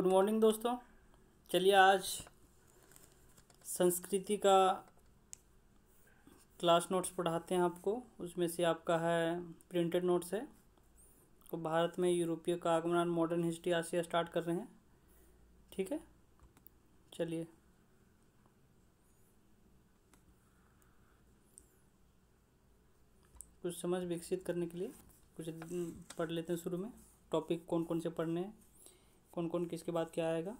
good morning दोस्तों चलिए आज संस्कृति का क्लास नोट्स पढ़ाते हैं आपको उसमें से आपका है प्रिंटेड नोट्स है तो भारत में यूरोपीय का आगमन और मॉडर्न हिस्ट्री आज से स्टार्ट कर रहे हैं ठीक है चलिए कुछ समझ विकसित करने के लिए कुछ पढ़ लेते हैं शुरू में टॉपिक कौन कौन से पढ़ने हैं कौन कौन किसके बाद क्या आएगा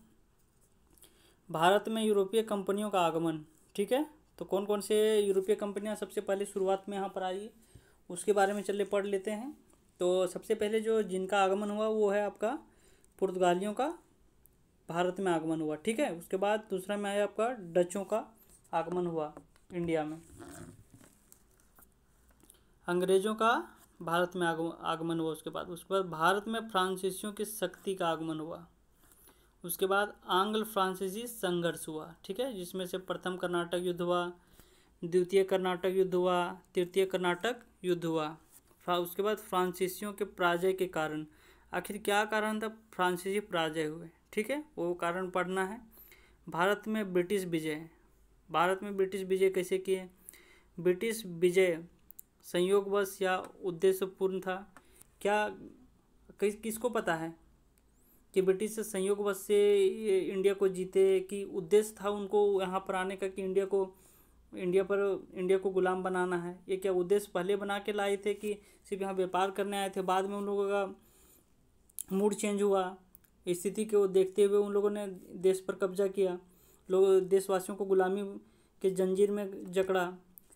भारत में यूरोपीय कंपनियों का आगमन ठीक है तो कौन कौन से यूरोपीय कंपनियां सबसे पहले शुरुआत में यहाँ पर आई उसके बारे में चले पढ़ लेते हैं तो सबसे पहले जो जिनका आगमन हुआ वो है आपका पुर्तगालियों का भारत में आगमन हुआ ठीक है उसके बाद दूसरा में आया आपका डचों का आगमन हुआ इंडिया में अंग्रेज़ों का भारत में आगम, आगमन हुआ उसके बाद उसके बाद भारत में फ्रांसीसियों की शक्ति का आगमन हुआ उसके बाद आंग्ल फ्रांसीसी संघर्ष हुआ ठीक है जिसमें से प्रथम कर्नाटक युद्ध हुआ द्वितीय कर्नाटक युद्ध हुआ तृतीय कर्नाटक युद्ध हुआ उसके बाद फ्रांसीसियों के पराजय के कारण आखिर क्या कारण था फ्रांसीसी पराजय हुए ठीक है वो कारण पढ़ना है भारत में ब्रिटिश विजय भारत में ब्रिटिश विजय कैसे किए ब्रिटिश विजय संयोगवश या उद्देश्यपूर्ण था क्या किस किसको पता है कि ब्रिटिश संयोगवश से इंडिया को जीते कि उद्देश्य था उनको यहाँ पर आने का कि इंडिया को इंडिया पर इंडिया को गुलाम बनाना है ये क्या उद्देश्य पहले बना के लाए थे कि सिर्फ यहाँ व्यापार करने आए थे बाद में उन लोगों का मूड चेंज हुआ स्थिति को देखते हुए उन लोगों ने देश पर कब्जा किया लोग देशवासियों को गुलामी के जंजीर में जकड़ा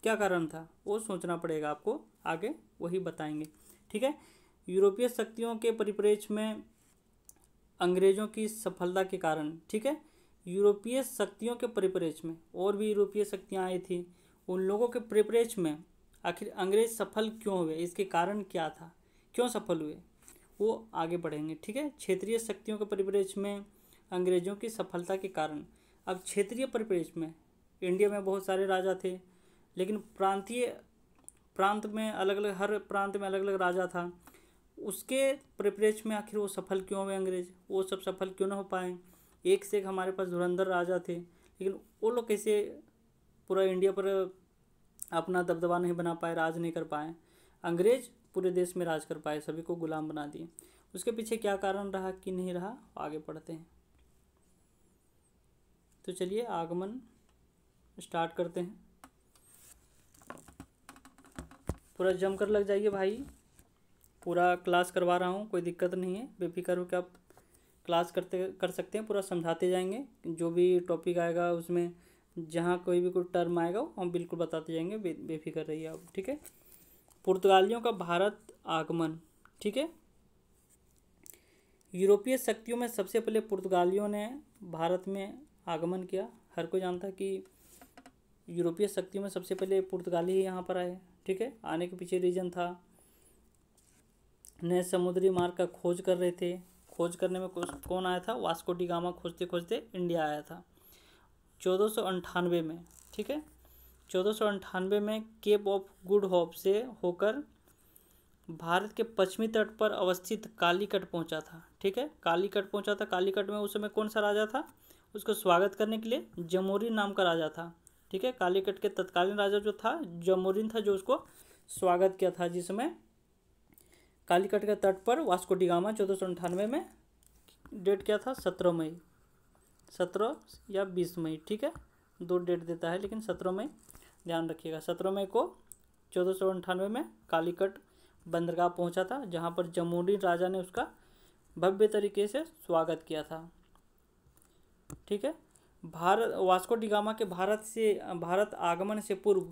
क्या कारण था वो सोचना पड़ेगा आपको आगे वही बताएंगे ठीक है यूरोपीय शक्तियों के परिप्रेक्ष्य में अंग्रेजों की सफलता के कारण ठीक है यूरोपीय शक्तियों के परिप्रेक्ष्य में और भी यूरोपीय शक्तियाँ आई थी उन लोगों के परिप्रेक्ष्य में आखिर अंग्रेज सफल क्यों हुए इसके कारण क्या था क्यों सफल हुए वो आगे बढ़ेंगे ठीक है क्षेत्रीय शक्तियों के परिप्रेक्ष्य में अंग्रेजों की सफलता के कारण अब क्षेत्रीय परिप्रेक्ष्य में इंडिया में बहुत सारे राजा थे लेकिन प्रांतीय प्रांत में अलग अलग हर प्रांत में अलग अलग राजा था उसके परिप्रेक्ष में आखिर वो सफल क्यों हुए अंग्रेज वो सब सफल क्यों ना हो पाए एक से एक हमारे पास धुरंधर राजा थे लेकिन वो लोग कैसे पूरा इंडिया पर अपना दबदबा नहीं बना पाए राज नहीं कर पाए अंग्रेज पूरे देश में राज कर पाए सभी को गुलाम बना दिए उसके पीछे क्या कारण रहा कि नहीं रहा आगे पढ़ते हैं तो चलिए आगमन स्टार्ट करते हैं पूरा जमकर लग जाइए भाई पूरा क्लास करवा रहा हूँ कोई दिक्कत नहीं है बेफिक्र होकर आप क्लास करते कर सकते हैं पूरा समझाते जाएंगे जो भी टॉपिक आएगा उसमें जहाँ कोई भी कोई टर्म आएगा हम बिल्कुल बताते जाएंगे बे बेफिक्र रहिए आप ठीक है पुर्तगालियों का भारत आगमन ठीक है यूरोपीय शक्तियों में सबसे पहले पुर्तगालियों ने भारत में आगमन किया हर कोई जानता कि यूरोपीय शक्तियों में सबसे पहले पुर्तगाली ही यहाँ पर आए ठीक है आने के पीछे रीज़न था नए समुद्री मार्ग का खोज कर रहे थे खोज करने में कौन आया था वास्को गामा खोजते खोजते इंडिया आया था चौदह में ठीक है चौदह में केप ऑफ गुड होप से होकर भारत के पश्चिमी तट पर अवस्थित कालीकट पहुंचा था ठीक है कालीकट पहुंचा था कालीकट में उस समय कौन सा राजा था उसको स्वागत करने के लिए जमोरी नाम का राजा था ठीक है कालीकट के तत्कालीन राजा जो था जमोरिन था जो उसको स्वागत किया था जिसमें कालीकट के तट पर वास्को डिगामा चौदह सौ अंठानवे में डेट क्या था सत्रह मई सत्रह या बीस मई ठीक है दो डेट देता है लेकिन सत्रह मई ध्यान रखिएगा सत्रह मई को चौदह सौ अंठानवे में कालीकट बंदरगाह पहुंचा था जहां पर जमुनी राजा ने उसका भव्य तरीके से स्वागत किया था ठीक है भारत वास्को डिगामा के भारत से भारत आगमन से पूर्व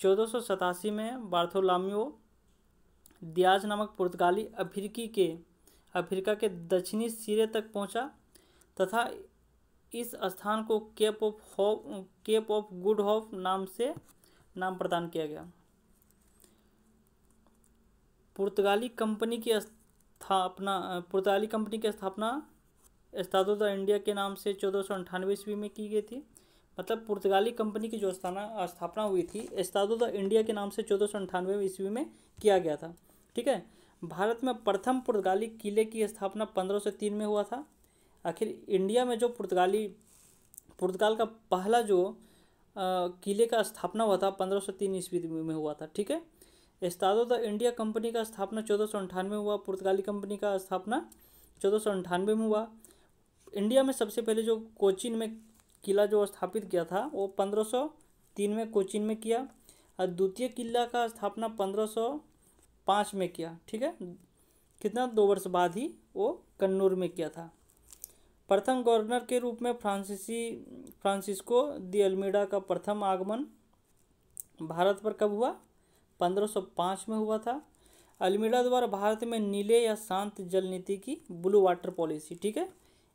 चौदह में बार्थोलामियो दियाज नामक पुर्तगाली अफ्रीकी के अफ्रीका के दक्षिणी सिरे तक पहुंचा तथा इस स्थान को Cape of Hope Cape of Good Hope नाम से नाम प्रदान किया गया पुर्तगाली कंपनी की स्थापना पुर्तगाली कंपनी की स्थापना एस्तादो द इंडिया के नाम से चौदह सौ अंठानवे ईस्वी में की गई थी मतलब पुर्तगाली कंपनी की जो स्थाना स्थापना हुई थी एस्तादो द इंडिया के नाम से चौदह सौ अंठानवे ईस्वी में किया गया था ठीक है भारत में प्रथम पुर्तगाली किले की स्थापना पंद्रह सौ तीन में हुआ था आखिर इंडिया में जो पुर्तगाली पुर्तगाल का पहला जो किले का स्थापना हुआ था पंद्रह सौ तीन ईस्वी में हुआ था ठीक है एस्तादो द इंडिया कंपनी का स्थापना चौदह सौ अंठानवे हुआ पुर्तगाली कंपनी का स्थापना चौदह सौ अंठानवे में हुआ इंडिया में सबसे पहले जो कोचिन में किला जो स्थापित किया था वो पंद्रह सौ तीन में कोचिन में किया और द्वितीय किला का स्थापना पंद्रह सौ पाँच में किया ठीक है कितना दो वर्ष बाद ही वो कन्नूर में किया था प्रथम गवर्नर के रूप में फ्रांसीसी फ्रांसिस्को दी अल्मीडा का प्रथम आगमन भारत पर कब हुआ पंद्रह सौ पाँच में हुआ था अल्मीडा द्वारा भारत में नीले या शांत जल नीति की ब्लू वाटर पॉलिसी ठीक है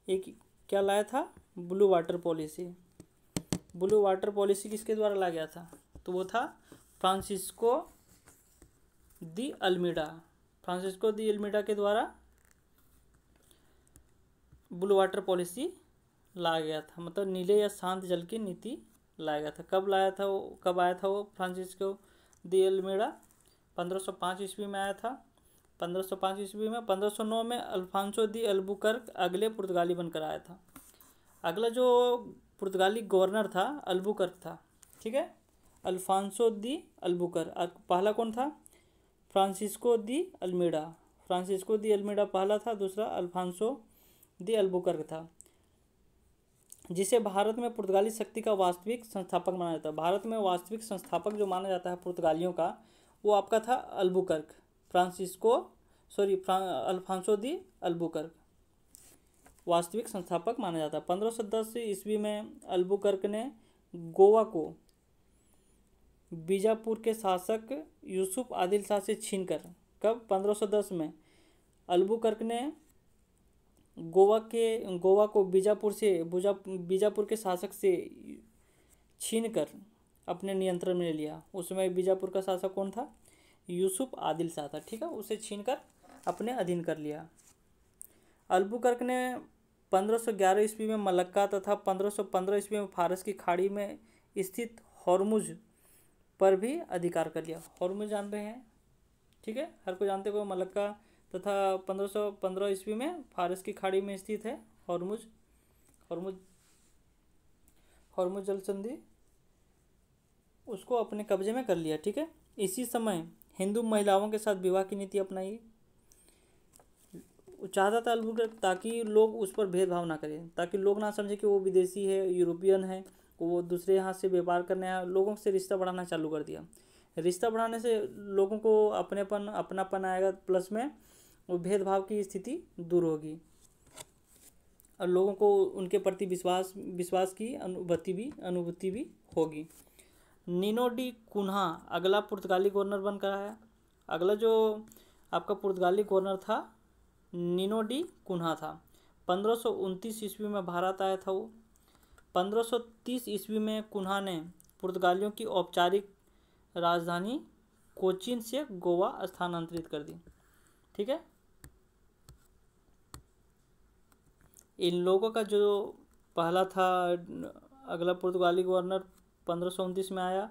एक क्या लाया था blue water policy blue water policy किसके द्वारा लाया गया था तो वो था Francisco de Almeida Francisco de Almeida के द्वारा ब्लू वाटर पॉलिसी लाया गया था मतलब नीले या शांत जल की नीति लाया गया था कब लाया था वो कब आया था वो फ्रांसिस्को दी अल्मीडा पाँच ईस्वी में आया था 1505 ईस्वी में 1509 में अल्फांसो दी अल्बुकर्क अगले पुर्तगाली बनकर आया था अगला जो पुर्तगाली गवर्नर था अल्बुकर्क था ठीक है अल्फांसो दी अल्बुकर पहला कौन था Francisco de Almeida Francisco de Almeida पहला था दूसरा अल्फांसो दी अल्बुकर्क था जिसे भारत में पुर्तगाली शक्ति का वास्तविक संस्थापक माना जाता है भारत में वास्तविक संस्थापक जो माना जाता है पुर्तगालियों का वो आपका था Albuquerque Francisco sorry Alfonso de Albuquerque वास्तविक संस्थापक माना जाता है पंद्रह सौ दस ईस्वी में अल्बुकर्क ने गोवा को बीजापुर के शासक यूसुफ आदिल शाह से छीनकर कब पंद्रह सौ दस में अल्बुकर्क ने गोवा के गोवा को बीजापुर से बुजा बीजापुर के शासक से छीन कर अपने नियंत्रण में ले लिया उस समय बीजापुर का शासक कौन था यूसुफ आदिल शाह था ठीक है उसे छीनकर अपने अधीन कर लिया अल्बुकर्क ने 1511 ईस्वी में मलक्का तथा 1515 ईस्वी में फारस की खाड़ी में स्थित हॉर्मुज पर भी अधिकार कर लिया हॉर्मुज जान रहे हैं ठीक है हर को जानते हुए मलक्का तथा 1515 ईस्वी में फारस की खाड़ी में स्थित है हॉर्मुज हॉर्मुज हॉर्मुज जलसंधि उसको अपने कब्जे में कर लिया ठीक है इसी समय हिंदू महिलाओं के साथ विवाह की नीति अपनाइए चाहता था अल्बुकर्क ताकि लोग उस पर भेदभाव ना करें ताकि लोग ना समझें कि वो विदेशी है यूरोपियन है वो दूसरे यहाँ से व्यापार करने आया लोगों से रिश्ता बढ़ाना चालू कर दिया रिश्ता बढ़ाने से लोगों को अपनेपन अपनापन आएगा प्लस में वो भेदभाव की स्थिति दूर होगी और लोगों को उनके प्रति विश्वास विश्वास की अनुभूति भी अनुभूति भी होगी निनोडी कुन्हा अगला पुर्तगाली गवर्नर बनकर आया अगला जो आपका पुर्तगाली गवर्नर था निनोडी कुन्हा था पंद्रह ईस्वी में भारत आया था वो 1530 ईस्वी में कुन्हा ने पुर्तगालियों की औपचारिक राजधानी कोचिन से गोवा स्थानांतरित कर दी ठीक है इन लोगों का जो पहला था अगला पुर्तगाली गवर्नर पंद्रह में आया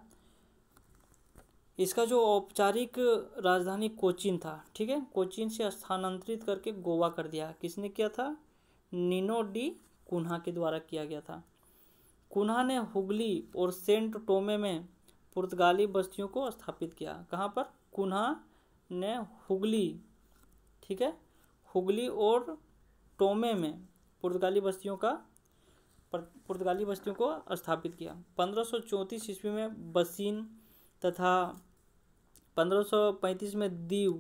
इसका जो औपचारिक राजधानी कोचीन था ठीक है कोचीन से स्थानांतरित करके गोवा कर दिया किसने किया था निनो डी कुन्हा के द्वारा किया गया था कुन्हा ने हुगली और सेंट टोमे में पुर्तगाली बस्तियों को स्थापित किया कहाँ पर कुन्हा ने हुगली ठीक है हुगली और टोमे में पुर्तगाली बस्तियों का पुर्तगाली बस्तियों को स्थापित किया पंद्रह ईस्वी में बसीन तथा 1535 में दीव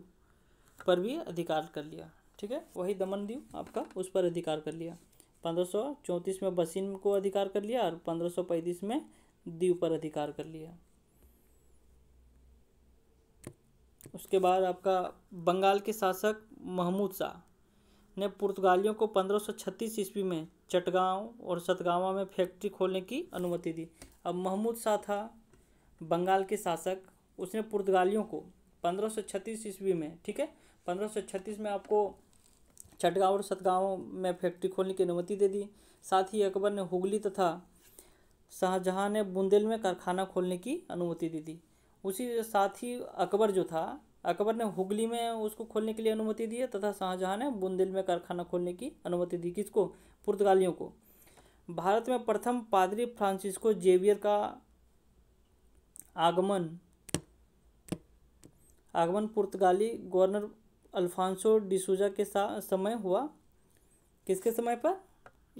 पर भी अधिकार कर लिया ठीक है वही दमन दीव आपका उस पर अधिकार कर लिया पंद्रह में बसीन को अधिकार कर लिया और पंद्रह में दीव पर अधिकार कर लिया उसके बाद आपका बंगाल के शासक महमूद शाह ने पुर्तगालियों को 1536 ईस्वी में चटगांव और सतगावा में फैक्ट्री खोलने की अनुमति दी अब महमूद शाह था बंगाल के शासक उसने पुर्तगालियों को 1536 ईस्वी में ठीक है 1536 में आपको चटगांव और सतगांव में फैक्ट्री खोलने की अनुमति दे दी साथ ही अकबर ने हुगली तथा शाहजहाँ ने बुंदेल में कारखाना खोलने की अनुमति दे दी उसी साथ ही अकबर जो था अकबर ने हुगली में उसको खोलने के लिए अनुमति दी है तथा शाहजहाँ ने बुंदेल में कारखाना खोलने की अनुमति दी किसको पुर्तगालियों को भारत में प्रथम पादरी फ्रांसिस्को जेवियर का आगमन आगमन पुर्तगाली गवर्नर अल्फांसो डिसूजा के समय हुआ किसके समय पर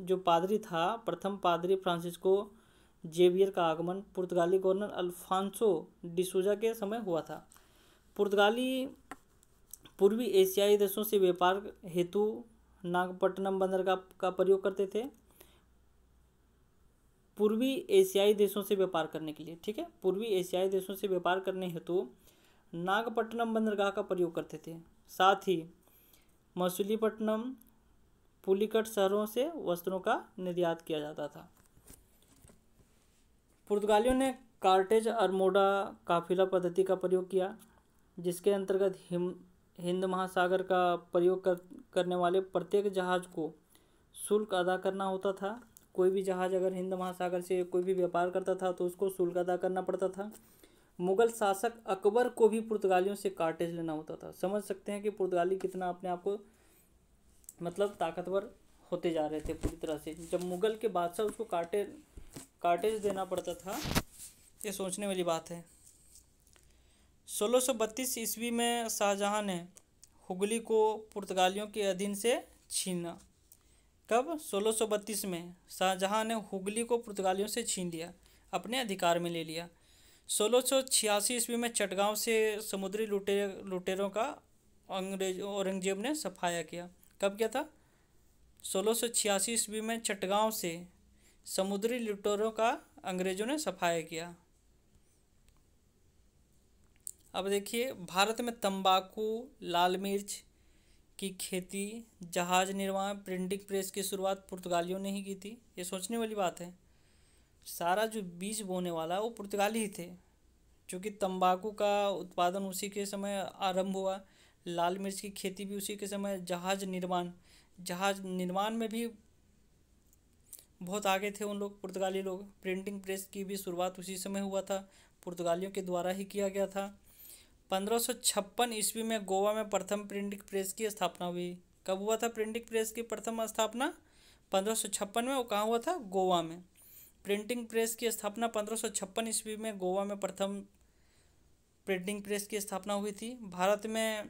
जो पादरी था प्रथम पादरी फ्रांसिस्को जेवियर का आगमन पुर्तगाली गवर्नर अल्फांसो डिसूजा के समय हुआ था पुर्तगाली पूर्वी एशियाई देशों से व्यापार हेतु नागपट्टनम बंदर का, का प्रयोग करते थे पूर्वी एशियाई देशों से व्यापार करने के लिए ठीक है पूर्वी एशियाई देशों से व्यापार करने हेतु नागपट्टनम बंदरगाह का प्रयोग करते थे साथ ही मसूलीपट्टनम पुलिकट शहरों से वस्त्रों का निर्यात किया जाता था पुर्तगालियों ने कार्टेज अरमोडा काफिला पद्धति का प्रयोग किया जिसके अंतर्गत हिम हिंद महासागर का प्रयोग कर करने वाले प्रत्येक जहाज़ को शुल्क अदा करना होता था कोई भी जहाज़ अगर हिंद महासागर से कोई भी व्यापार करता था तो उसको शुल्क अदा करना पड़ता था मुग़ल शासक अकबर को भी पुर्तगालियों से कार्टेज लेना होता था समझ सकते हैं कि पुर्तगाली कितना अपने आप को मतलब ताकतवर होते जा रहे थे पूरी तरह से जब मुग़ल के बादशाह उसको कार्टेज कार्टेज देना पड़ता था ये सोचने वाली बात है 1632 ईस्वी में शाहजहां ने हुगली को पुर्तगालियों के अधीन से छीना कब 1632 में शाहजहां ने हुगली को पुर्तगालियों से छीन लिया अपने अधिकार में ले लिया 1686 ईस्वी में चटगांव से समुद्री लुटे लुटेरों का अंग्रेज औरंगजेब ने सफाया किया कब क्या था 1686 ईस्वी में चटगांव से समुद्री लुटेरों का अंग्रेजों ने सफाया किया अब देखिए भारत में तंबाकू लाल मिर्च की खेती जहाज निर्माण प्रिंटिंग प्रेस की शुरुआत पुर्तगालियों ने ही की थी ये सोचने वाली बात है सारा जो बीज बोने वाला वो पुर्तगाली ही थे चूँकि तंबाकू का उत्पादन उसी के समय आरंभ हुआ लाल मिर्च की खेती भी उसी के समय जहाज निर्माण जहाज निर्माण में भी बहुत आगे थे उन लोग पुर्तगाली लोग प्रिंटिंग प्रेस की भी शुरुआत उसी समय हुआ था पुर्तगालियों के द्वारा ही किया गया था पंद्रह ईस्वी में गोवा में प्रथम प्रिंटिंग प्रेस की स्थापना हुई कब हुआ था प्रिंटिंग प्रेस की प्रथम स्थापना पंद्रह में और कहाँ हुआ था गोवा में प्रिंटिंग प्रेस की स्थापना पंद्रह ईस्वी में गोवा में प्रथम प्रिंटिंग प्रेस की स्थापना हुई थी भारत में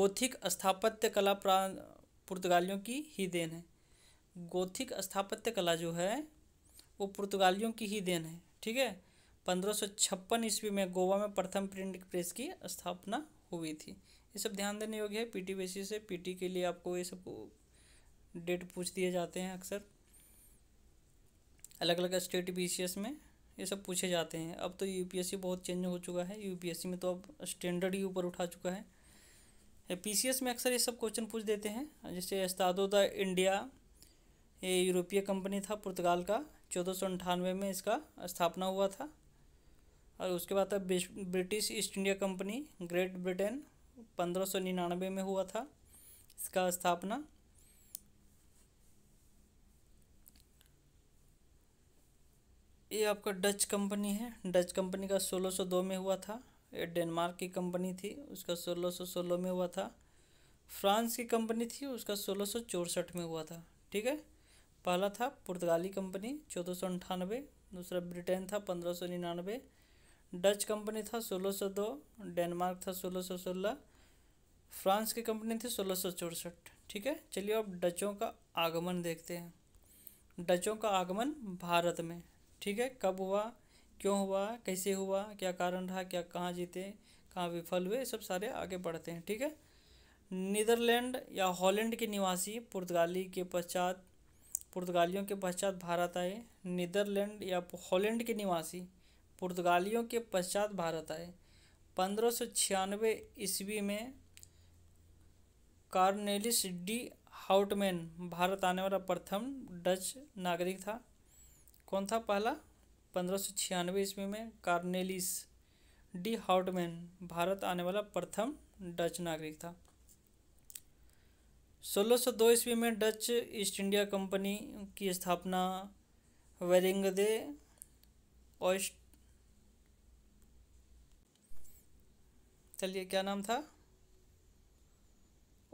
गोथिक स्थापत्य कला पुर्तगालियों की ही देन है गोथिक स्थापत्य कला जो है वो पुर्तगालियों की ही देन है ठीक है पंद्रह ईस्वी में गोवा में प्रथम प्रिंट प्रेस की स्थापना हुई थी ये सब ध्यान देने योग्य है पीटी बेसिस से पीटी के लिए आपको ये सब डेट पूछ दिए जाते हैं अक्सर अलग अलग स्टेट बीसीएस में ये सब पूछे जाते हैं अब तो यूपीएससी बहुत चेंज हो चुका है यूपीएससी में तो अब स्टैंडर्ड ही ऊपर उठा चुका है पीसीएस में अक्सर ये सब क्वेश्चन पूछ देते हैं जैसे एस्तादो द इंडिया ये यूरोपीय कंपनी था पुर्तगाल का चौदह में इसका स्थापना हुआ था और उसके बाद था British East India Company Great Britain पंद्रह सौ निन्यानवे में हुआ था इसका स्थापना ये आपका डच कंपनी है डच कंपनी का 1602 में हुआ था ये डेनमार्क की कंपनी थी उसका 1616 में हुआ था फ्रांस की कंपनी थी उसका सोलह में हुआ था ठीक है पहला था पुर्तगाली कंपनी चौदह दूसरा ब्रिटेन था पंद्रह डच कंपनी था 1602 डेनमार्क था 1616 फ्रांस की कंपनी थी सोलह ठीक है चलिए अब डचों का आगमन देखते हैं डचों का आगमन भारत में ठीक है कब हुआ क्यों हुआ कैसे हुआ क्या कारण रहा क्या कहाँ जीते कहाँ विफल हुए सब सारे आगे बढ़ते हैं ठीक है नीदरलैंड या हॉलैंड के निवासी पुर्तगाली के पश्चात पुर्तगालियों के पश्चात भारत आए नीदरलैंड या हॉलैंड के निवासी पुर्तगालियों के पश्चात भारत आए पंद्रह सौ छियानवे ईस्वी में कार्नेलिस डी हाउटमैन भारत आने वाला प्रथम डच नागरिक था कौन था पहला पंद्रह सौ छियानवे ईस्वी में कार्नेलिस डी हाउटमैन भारत आने वाला प्रथम डच नागरिक था 1602 ईस्वी में डच ईस्ट इंडिया कंपनी की स्थापना वेरिंगदे ऑस्ट चलिए क्या नाम था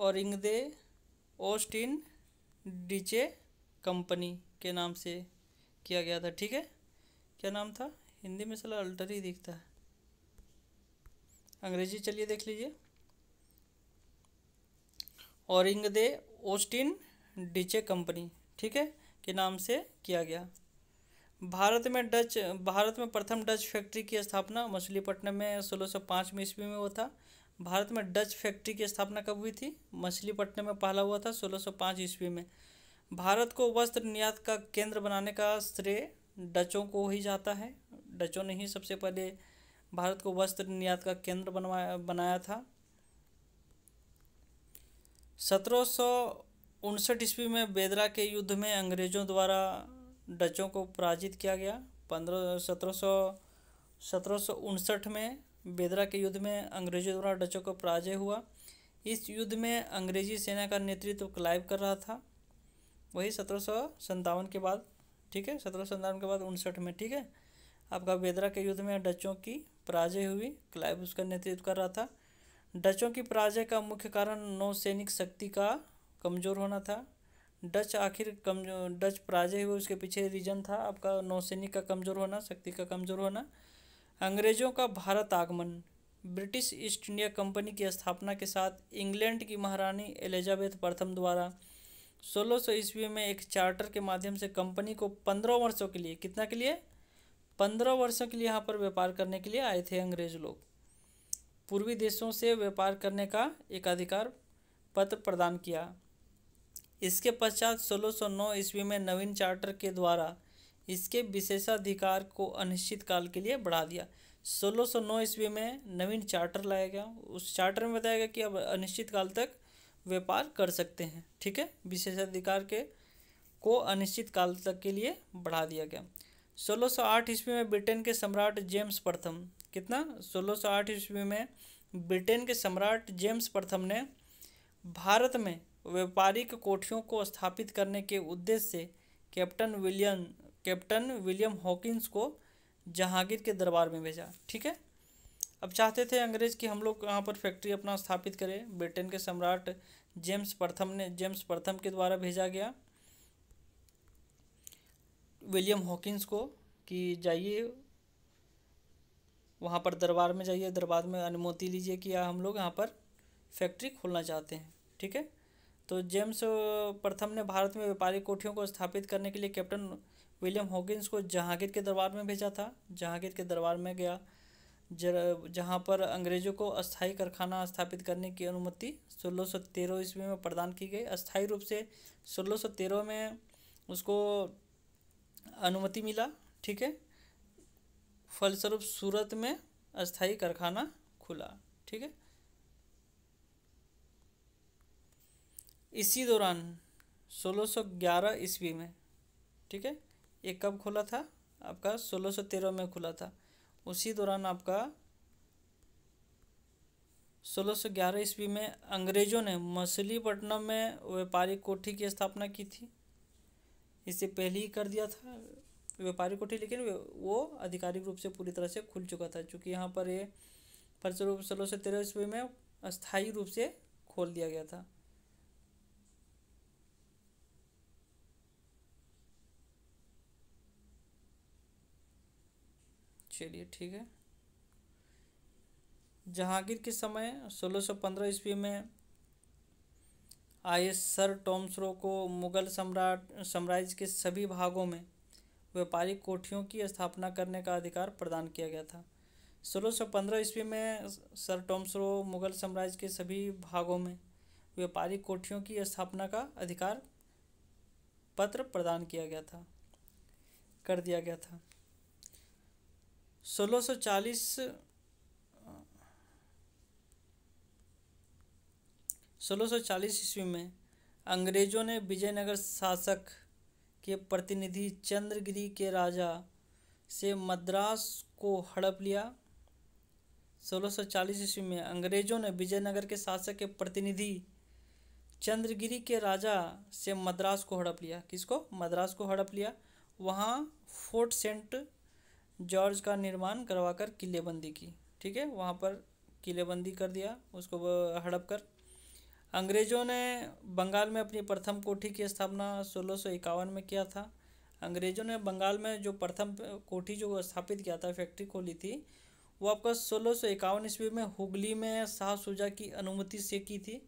और इंगदे ओस्टिन डीचे कंपनी के नाम से किया गया था ठीक है क्या नाम था हिंदी में सला अल्टर ही दिखता है अंग्रेजी चलिए देख लीजिए और इंगदे ओस्टिन डिचे कंपनी ठीक है के नाम से किया गया भारत में डच भारत में प्रथम डच फैक्ट्री की स्थापना मछलीपट्टनम में पाँच में ईस्वी में हुआ था भारत में डच फैक्ट्री की स्थापना कब हुई थी मछलीपट्टनम में पहला हुआ था पाँच ईस्वी में भारत को वस्त्र निर्यात का केंद्र बनाने का श्रेय डचों को ही जाता है डचों ने ही सबसे पहले भारत को वस्त्र निर्यात का केंद्र बनवाया बनाया था सत्रह सौ ईस्वी में बेदरा के युद्ध में अंग्रेजों द्वारा डचों को पराजित किया गया पंद्रह सत्रह सौ में बेदरा के युद्ध में अंग्रेजों द्वारा डचों को पराजय हुआ इस युद्ध में अंग्रेजी सेना का नेतृत्व क्लाइव कर रहा था वही सत्रह के बाद ठीक है सत्रह के बाद उनसठ में ठीक है आपका बेदरा के युद्ध में डचों की पराजय हुई क्लाइव उसका नेतृत्व कर रहा था डचों की पराजय का मुख्य कारण नौसैनिक शक्ति का कमज़ोर होना था डच आखिर कमजोर डच पराजय हुए उसके पीछे रीजन था आपका नौसैनिक का कमज़ोर होना शक्ति का कमज़ोर होना अंग्रेज़ों का भारत आगमन ब्रिटिश ईस्ट इंडिया कंपनी की स्थापना के साथ इंग्लैंड की महारानी एलिजाबेथ प्रथम द्वारा 1600 सौ ईस्वी में एक चार्टर के माध्यम से कंपनी को पंद्रह वर्षों के लिए कितना के लिए पंद्रह वर्षों के लिए यहाँ पर व्यापार करने के लिए आए थे अंग्रेज लोग पूर्वी देशों से व्यापार करने का एकाधिकार पत्र प्रदान किया इसके पश्चात 1609 ईस्वी में नवीन चार्टर के द्वारा इसके विशेषाधिकार को अनिश्चित काल के लिए बढ़ा दिया 1609 ईस्वी में नवीन चार्टर लाया गया उस चार्टर में बताया गया कि अब अनिश्चित काल तक व्यापार कर सकते हैं ठीक है विशेषाधिकार के को अनिश्चित काल तक के लिए बढ़ा दिया गया 1608 ईस्वी में ब्रिटेन के सम्राट जेम्स प्रथम कितना 1608 ईस्वी में ब्रिटेन के सम्राट जेम्स प्रथम ने भारत में व्यापारिक कोठियों को स्थापित करने के उद्देश्य से captain William captain William Hawkins को जहांगीर के दरबार में भेजा ठीक है अब चाहते थे अंग्रेज कि हम लोग यहाँ पर फैक्ट्री अपना स्थापित करें ब्रिटेन के सम्राट जेम्स प्रथम ने जेम्स प्रथम के द्वारा भेजा गया विलियम हॉकिंस को कि जाइए वहाँ पर दरबार में जाइए दरबार में अनुमति लीजिए कि हम लोग यहाँ पर फैक्ट्री खोलना चाहते हैं ठीक है तो जेम्स प्रथम ने भारत में व्यापारी कोठियों को स्थापित करने के लिए कैप्टन विलियम होगिन्स को जहांगीर के दरबार में भेजा था जहांगीर के दरबार में गया जहाँ पर अंग्रेजों को अस्थाई कारखाना स्थापित करने की अनुमति 1613 ईस्वी में प्रदान की गई अस्थाई रूप से 1613 में उसको अनुमति मिला ठीक है फलस्वरूप सूरत में अस्थाई कारखाना खुला ठीक है इसी दौरान 1611 ईस्वी में ठीक है ये कब खुला था आपका 1613 में खुला था उसी दौरान आपका 1611 ईस्वी में अंग्रेजों ने मछलीपट्टनम में व्यापारी कोठी की स्थापना की थी इससे पहले ही कर दिया था व्यापारी कोठी लेकिन वो आधिकारिक रूप से पूरी तरह से खुल चुका था चूँकि यहाँ पर ये रूप सोलह सौ तेरह ईस्वी में स्थायी रूप से खोल दिया गया था चलिए ठीक है जहांगीर के समय 1615 ईस्वी में आए सर टॉम्सरो को मुगल सम्राट साम्राज्य के सभी भागों में व्यापारिक कोठियों की स्थापना करने का अधिकार प्रदान किया गया था 1615 ईस्वी में सर टॉम्सरो मुगल साम्राज्य के सभी भागों में व्यापारिक कोठियों की स्थापना का अधिकार पत्र प्रदान किया गया था कर दिया गया था 1640 सौ ईस्वी में अंग्रेजों ने विजयनगर शासक के प्रतिनिधि चंद्रगिरी के राजा से मद्रास को हड़प लिया 1640 ईस्वी में अंग्रेजों ने विजयनगर के शासक के प्रतिनिधि चंद्रगिरी के राजा से मद्रास को हड़प लिया किसको मद्रास को हड़प लिया वहाँ फोर्ट सेंट जॉर्ज का निर्माण करवाकर किलेबंदी की ठीक है वहाँ पर किलेबंदी कर दिया उसको हड़प कर अंग्रेज़ों ने बंगाल में अपनी प्रथम कोठी की स्थापना सोलह में किया था अंग्रेज़ों ने बंगाल में जो प्रथम कोठी जो स्थापित किया था फैक्ट्री खोली थी वो आपका सोलह सौ इक्यावन ईस्वी में हुगली में शाह सुजा की अनुमति से की थी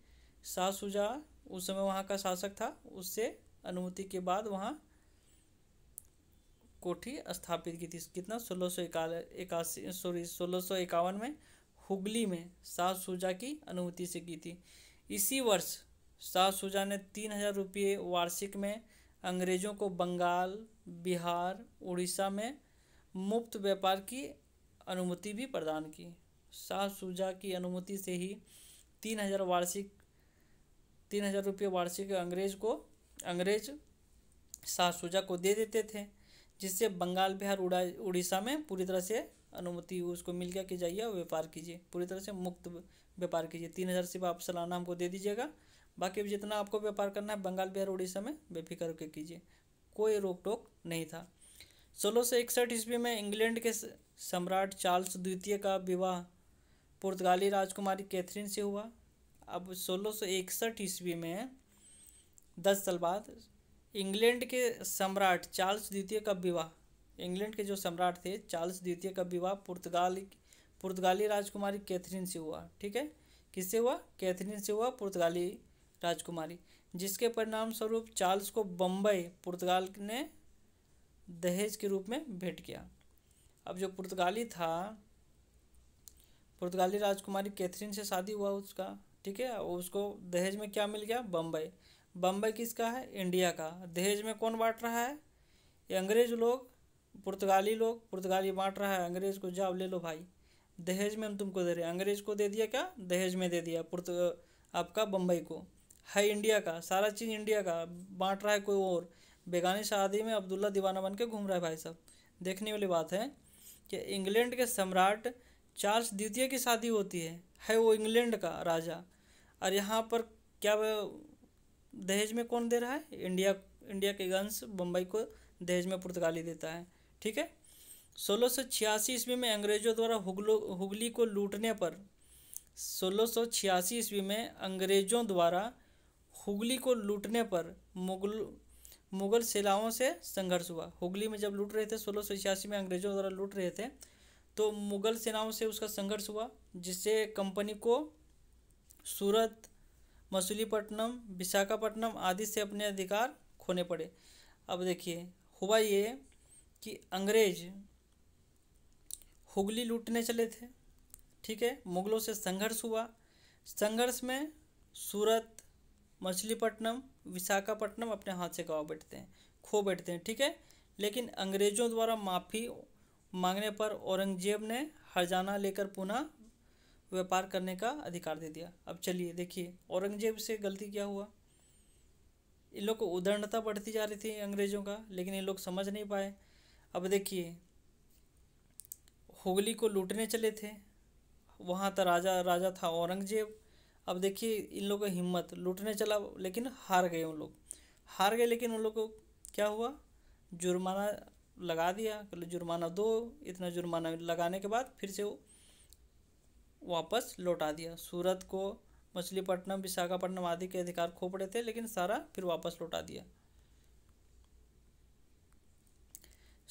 शाह सुजा उस समय वहाँ का शासक था उससे अनुमति के बाद वहाँ कोठी स्थापित की थी कितना सोलह सौ इक्यासी सॉरी सोलह सौ इक्यावन में हुगली में शाह सुजा की अनुमति से की थी इसी वर्ष शाह सुजा ने तीन हजार रुपये वार्षिक में अंग्रेजों को बंगाल बिहार उड़ीसा में मुफ्त व्यापार की अनुमति भी प्रदान की शाह सुजा की अनुमति से ही तीन हजार वार्षिक तीन हजार रुपये वार्षिक अंग्रेज को अंग्रेज शाह सुजा को दे देते थे जिससे बंगाल बिहार उड़ा उड़ीसा में पूरी तरह से अनुमति उसको मिल गया कि जाइए व्यापार कीजिए पूरी तरह से मुक्त व्यापार कीजिए तीन हज़ार सिर्फ आप सालाना हमको दे दीजिएगा बाकी जितना आपको व्यापार करना है बंगाल बिहार उड़ीसा में बेफिक्र के कीजिए कोई रोक टोक नहीं था सोलह सौ इकसठ ईस्वी में इंग्लैंड के सम्राट चार्ल्स द्वितीय का विवाह पुर्तगाली राजकुमारी कैथरीन से हुआ अब सोलह सौ इकसठ ईस्वी में दस साल बाद इंग्लैंड के सम्राट चार्ल्स द्वितीय का विवाह इंग्लैंड के जो सम्राट थे चार्ल्स द्वितीय का विवाह पुर्तगाली पुर्तगाली राजकुमारी कैथरीन से हुआ ठीक है किससे हुआ कैथरीन से हुआ पुर्तगाली राजकुमारी जिसके परिणाम स्वरूप चार्ल्स को बम्बई पुर्तगाल ने दहेज के रूप में भेंट किया अब जो पुर्तगाली था पुर्तगाली राजकुमारी कैथरीन से शादी हुआ उसका ठीक है उसको दहेज में क्या मिल गया बम्बई बम्बई किसका है इंडिया का दहेज में कौन बांट रहा है ये अंग्रेज लोग पुर्तगाली लोग पुर्तगाली बांट रहा है अंग्रेज को जाओ ले लो भाई दहेज में हम तुमको दे रहे हैं अंग्रेज को दे दिया क्या दहेज में दे दिया पुर्त आपका बम्बई को है इंडिया का सारा चीज़ इंडिया का बांट रहा है कोई और बेगानी शादी में अब्दुल्ला दीवाना बन के घूम रहा है भाई साहब देखने वाली बात है कि इंग्लैंड के सम्राट चार्ल्स द्वितीय की शादी होती है है वो इंग्लैंड का राजा और यहाँ पर क्या दहेज में कौन दे रहा है इंडिया इंडिया के गन्स बम्बई को दहेज में पुर्तगाली देता है ठीक है सोलह सौ छियासी ईस्वी में अंग्रेजों द्वारा हुगलो हुगली को लूटने पर सोलह सौ छियासी ईस्वी में अंग्रेजों द्वारा हुगली को लूटने पर मुगल मुगल सेनाओं से संघर्ष हुआ हुगली में जब लूट रहे थे सोलह सौ छियासी में अंग्रेजों द्वारा लूट रहे थे तो मुगल सेनाओं से उसका संघर्ष हुआ जिससे कंपनी को सूरत मसूलीपट्टनम विशाखापट्टनम आदि से अपने अधिकार खोने पड़े अब देखिए हुआ ये कि अंग्रेज हुगली लूटने चले थे ठीक है मुगलों से संघर्ष हुआ संघर्ष में सूरत मछलीपट्टनम विशाखापट्टनम अपने हाथ से गवा बैठते हैं खो बैठते हैं ठीक है लेकिन अंग्रेज़ों द्वारा माफ़ी मांगने पर औरंगजेब ने हरजाना लेकर पुनः व्यापार करने का अधिकार दे दिया अब चलिए देखिए औरंगजेब से गलती क्या हुआ इन लोग को उदंडता बढ़ती जा रही थी अंग्रेज़ों का लेकिन ये लोग समझ नहीं पाए अब देखिए हुगली को लूटने चले थे वहाँ तो राजा राजा था औरंगजेब अब देखिए इन लोगों का हिम्मत लूटने चला लेकिन हार गए उन लोग हार गए लेकिन उन लोग को क्या हुआ जुर्माना लगा दिया जुर्माना दो इतना जुर्माना लगाने के बाद फिर से वो वापस लौटा दिया सूरत को मछलीपट्टनम विशाखापट्टनम आदि के अधिकार खो पड़े थे लेकिन सारा फिर वापस लौटा दिया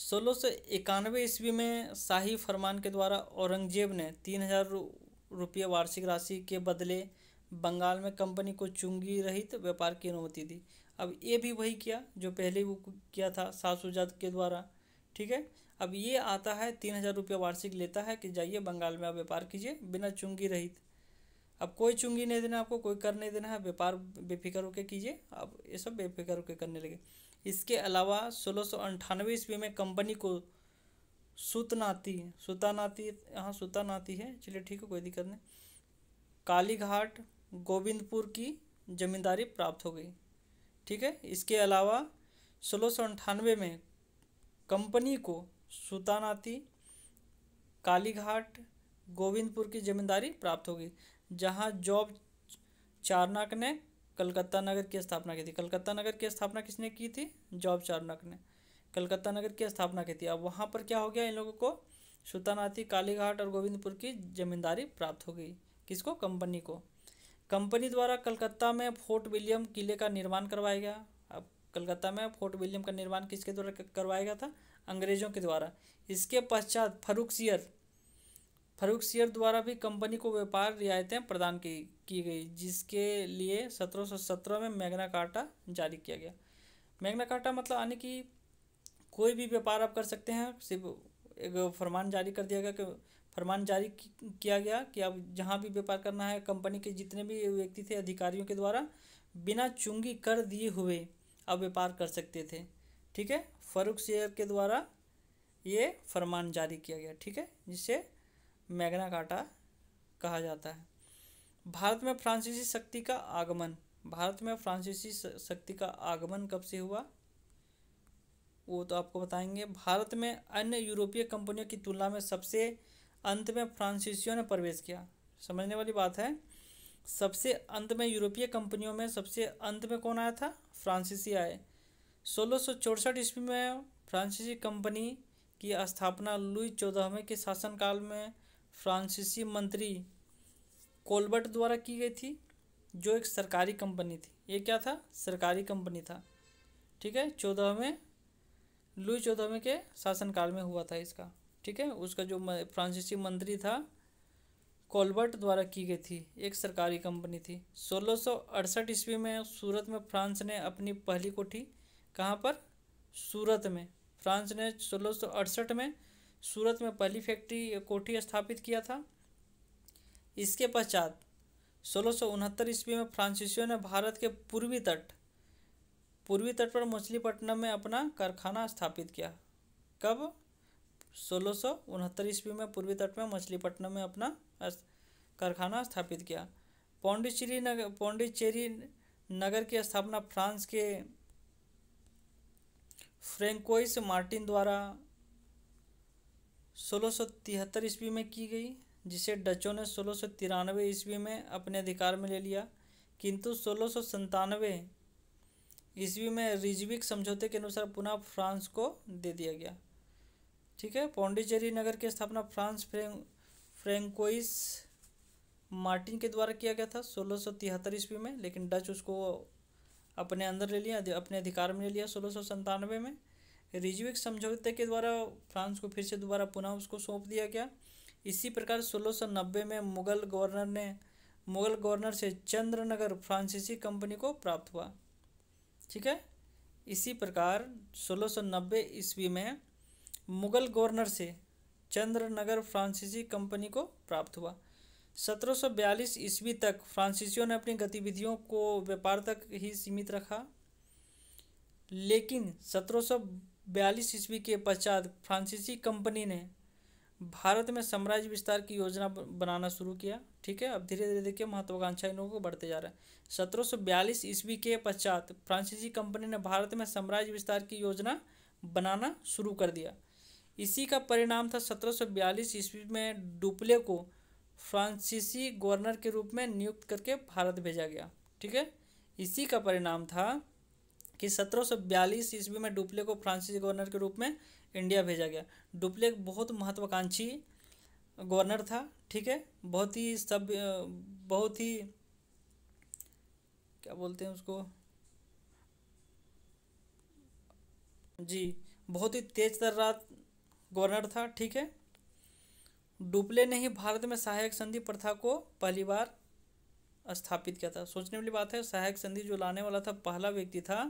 सोलह सौ इक्यानवे ईस्वी में शाही फरमान के द्वारा औरंगजेब ने तीन हजार रुपये वार्षिक राशि के बदले बंगाल में कंपनी को चुंगी रहित व्यापार की अनुमति दी अब ये भी वही किया जो पहले वो किया था शाहजाद के द्वारा ठीक है अब ये आता है तीन हज़ार रुपया वार्षिक लेता है कि जाइए बंगाल में आप व्यापार कीजिए बिना चुंगी रहित अब कोई चुंगी नहीं देना आपको कोई कर नहीं देना है व्यापार बेफिक्र होकर कीजिए आप ये सब बेफिक्र होकर करने लगे इसके अलावा सोलह सौ अंठानवे ईस्वी में कंपनी को सुतनाती सुतानाती हाँ सुतानाती है चलिए ठीक है कोई दिक्कत नहीं कालीघाट गोविंदपुर की जमींदारी प्राप्त हो गई ठीक है इसके अलावा सोलह सौ अंठानवे में कंपनी को सुतानाती कालीघाट गोविंदपुर की जमींदारी प्राप्त होगी जहाँ जॉब चारनाक ने कलकत्ता नगर की स्थापना की थी कलकत्ता नगर की स्थापना किसने की थी जॉब चारनाक ने कलकत्ता नगर की स्थापना की थी अब वहाँ पर क्या हो गया इन लोगों को सुतानाती कालीघाट और गोविंदपुर की जमींदारी प्राप्त हो गई किसको कंपनी को कंपनी द्वारा कलकत्ता में फोर्ट विलियम किले का निर्माण करवाया गया अब कलकत्ता में फोर्ट विलियम का निर्माण किसके द्वारा करवाया गया था अंग्रेज़ों के द्वारा इसके पश्चात फरुखसियर फरुखसियर द्वारा भी कंपनी को व्यापार रियायतें प्रदान की की गई जिसके लिए सत्रह में मैग्ना कार्टा जारी किया गया मैग्ना कार्टा मतलब यानी कि कोई भी व्यापार आप कर सकते हैं सिर्फ एक फरमान जारी कर दिया गया कि फरमान जारी किया गया कि आप जहाँ भी व्यापार करना है कंपनी के जितने भी व्यक्ति थे अधिकारियों के द्वारा बिना चुंगी कर दिए हुए आप व्यापार कर सकते थे ठीक है फरुख शेयर के द्वारा ये फरमान जारी किया गया ठीक है जिसे मैग्ना काटा कहा जाता है भारत में फ्रांसीसी शक्ति का आगमन भारत में फ्रांसीसी शक्ति का आगमन कब से हुआ वो तो आपको बताएंगे भारत में अन्य यूरोपीय कंपनियों की तुलना में सबसे अंत में फ्रांसीसियों ने प्रवेश किया समझने वाली बात है सबसे अंत में यूरोपीय कंपनियों में सबसे अंत में कौन आया था फ्रांसीसी आए सोलह ईस्वी में फ्रांसीसी कंपनी की स्थापना लुई चौदहवें के शासनकाल में फ्रांसीसी मंत्री कोलबर्ट द्वारा की गई थी जो एक सरकारी कंपनी थी ये क्या था सरकारी कंपनी था ठीक है चौदहवें लुई चौदहवें के शासनकाल में हुआ था इसका ठीक है उसका जो फ्रांसीसी मंत्री था कोलबर्ट द्वारा की गई थी एक सरकारी कंपनी थी सोलह ईस्वी में सूरत में फ्रांस ने अपनी पहली कोठी कहाँ पर सूरत में फ्रांस ने सोलह में सूरत में पहली फैक्ट्री कोठी स्थापित किया था इसके पश्चात सोलह ईस्वी में फ्रांसीसियों ने भारत के पूर्वी तट पूर्वी तट पर मछलीपट्टनम में अपना कारखाना स्थापित किया कब सोलह ईस्वी में पूर्वी तट में मछलीपट्टनम में अपना कारखाना स्थापित किया पौंडीचेरी नगर पौंडीचेरी नगर की स्थापना फ्रांस के फ्रेंकोइस मार्टिन द्वारा सोलह सौ तिहत्तर ईस्वी में की गई जिसे डचों ने सोलह सौ तिरानवे ईस्वी में अपने अधिकार में ले लिया किंतु सोलह सौ संतानवे ईस्वी में रिजविक समझौते के अनुसार पुनः फ्रांस को दे दिया गया ठीक है पौंडीचेरी नगर की स्थापना फ्रांस फ्रेंक फ्रेंकोइस मार्टिन के द्वारा किया गया था सोलह सौ तिहत्तर ईस्वी में लेकिन डच उसको अपने अंदर ले लिया अपने अधिकार में ले लिया सोलह में रिजविक समझौते के द्वारा फ्रांस को फिर से दोबारा पुनः उसको सौंप दिया गया इसी प्रकार नब्बे में मुगल गवर्नर ने मुगल गवर्नर से चंद्रनगर फ्रांसीसी कंपनी को प्राप्त हुआ ठीक है इसी प्रकार नब्बे ईस्वी में मुगल गवर्नर से चंद्रनगर फ्रांसीसी कंपनी को प्राप्त हुआ 1742 ईस्वी तक फ्रांसीसियों ने अपनी गतिविधियों को व्यापार तक ही सीमित रखा लेकिन 1742 ईस्वी के पश्चात फ्रांसीसी कंपनी ने भारत में साम्राज्य विस्तार की योजना बनाना शुरू किया ठीक है अब धीरे धीरे देखिए महत्वाकांक्षा इन लोगों को बढ़ते जा रहे हैं सत्रह ईस्वी के पश्चात फ्रांसीसी कंपनी ने भारत में साम्राज्य विस्तार की योजना बनाना शुरू कर दिया इसी का परिणाम था सत्रह ईस्वी में डुप्ले को फ्रांसीसी गवर्नर के रूप में नियुक्त करके भारत भेजा गया ठीक है इसी का परिणाम था कि सत्रह सौ बयालीस ईस्वी में डुप्ले को फ्रांसीसी गवर्नर के रूप में इंडिया भेजा गया डुप्ले एक बहुत महत्वाकांक्षी गवर्नर था ठीक है बहुत ही सब बहुत ही क्या बोलते हैं उसको जी बहुत ही तेज तर्रार गवर्नर था ठीक है डुपले ने ही भारत में सहायक संधि प्रथा को पहली बार स्थापित किया था सोचने वाली बात है सहायक संधि जो लाने वाला था पहला व्यक्ति था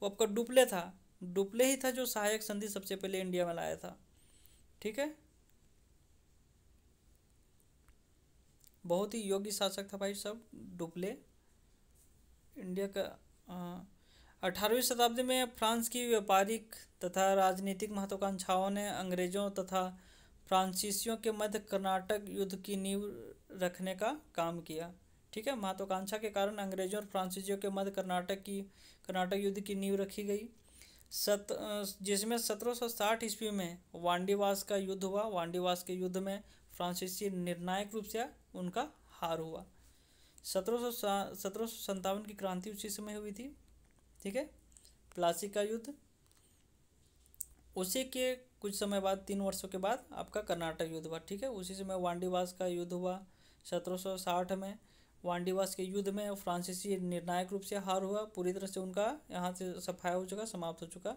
वो आपका डुपले था डुपले ही था जो सहायक संधि सबसे पहले इंडिया में लाया था ठीक है बहुत ही योग्य शासक था भाई सब डुपले इंडिया का अठारहवीं शताब्दी में फ्रांस की व्यापारिक तथा राजनीतिक महत्वाकांक्षाओं ने अंग्रेजों तथा फ्रांसीसियों के मध्य कर्नाटक युद्ध की नींव रखने का काम किया ठीक है महत्वाकांक्षा के कारण अंग्रेजों और फ्रांसीसियों के मध्य कर्नाटक की कर्नाटक युद्ध की नींव रखी गई सत जिसमें 1760 ईस्वी में वांडीवास का युद्ध हुआ वांडीवास के युद्ध में फ्रांसीसी निर्णायक रूप से उनका हार हुआ सत्रह सौ की क्रांति उसी समय हुई थी ठीक है प्लासी का युद्ध उसी के कुछ समय बाद तीन वर्षों के बाद आपका कर्नाटक युद्ध हुआ ठीक है उसी समय वांडीवास का युद्ध हुआ सत्रह में वांडीवास के युद्ध में फ्रांसीसी निर्णायक रूप से हार हुआ पूरी तरह से उनका यहाँ से सफाया हो चुका समाप्त हो चुका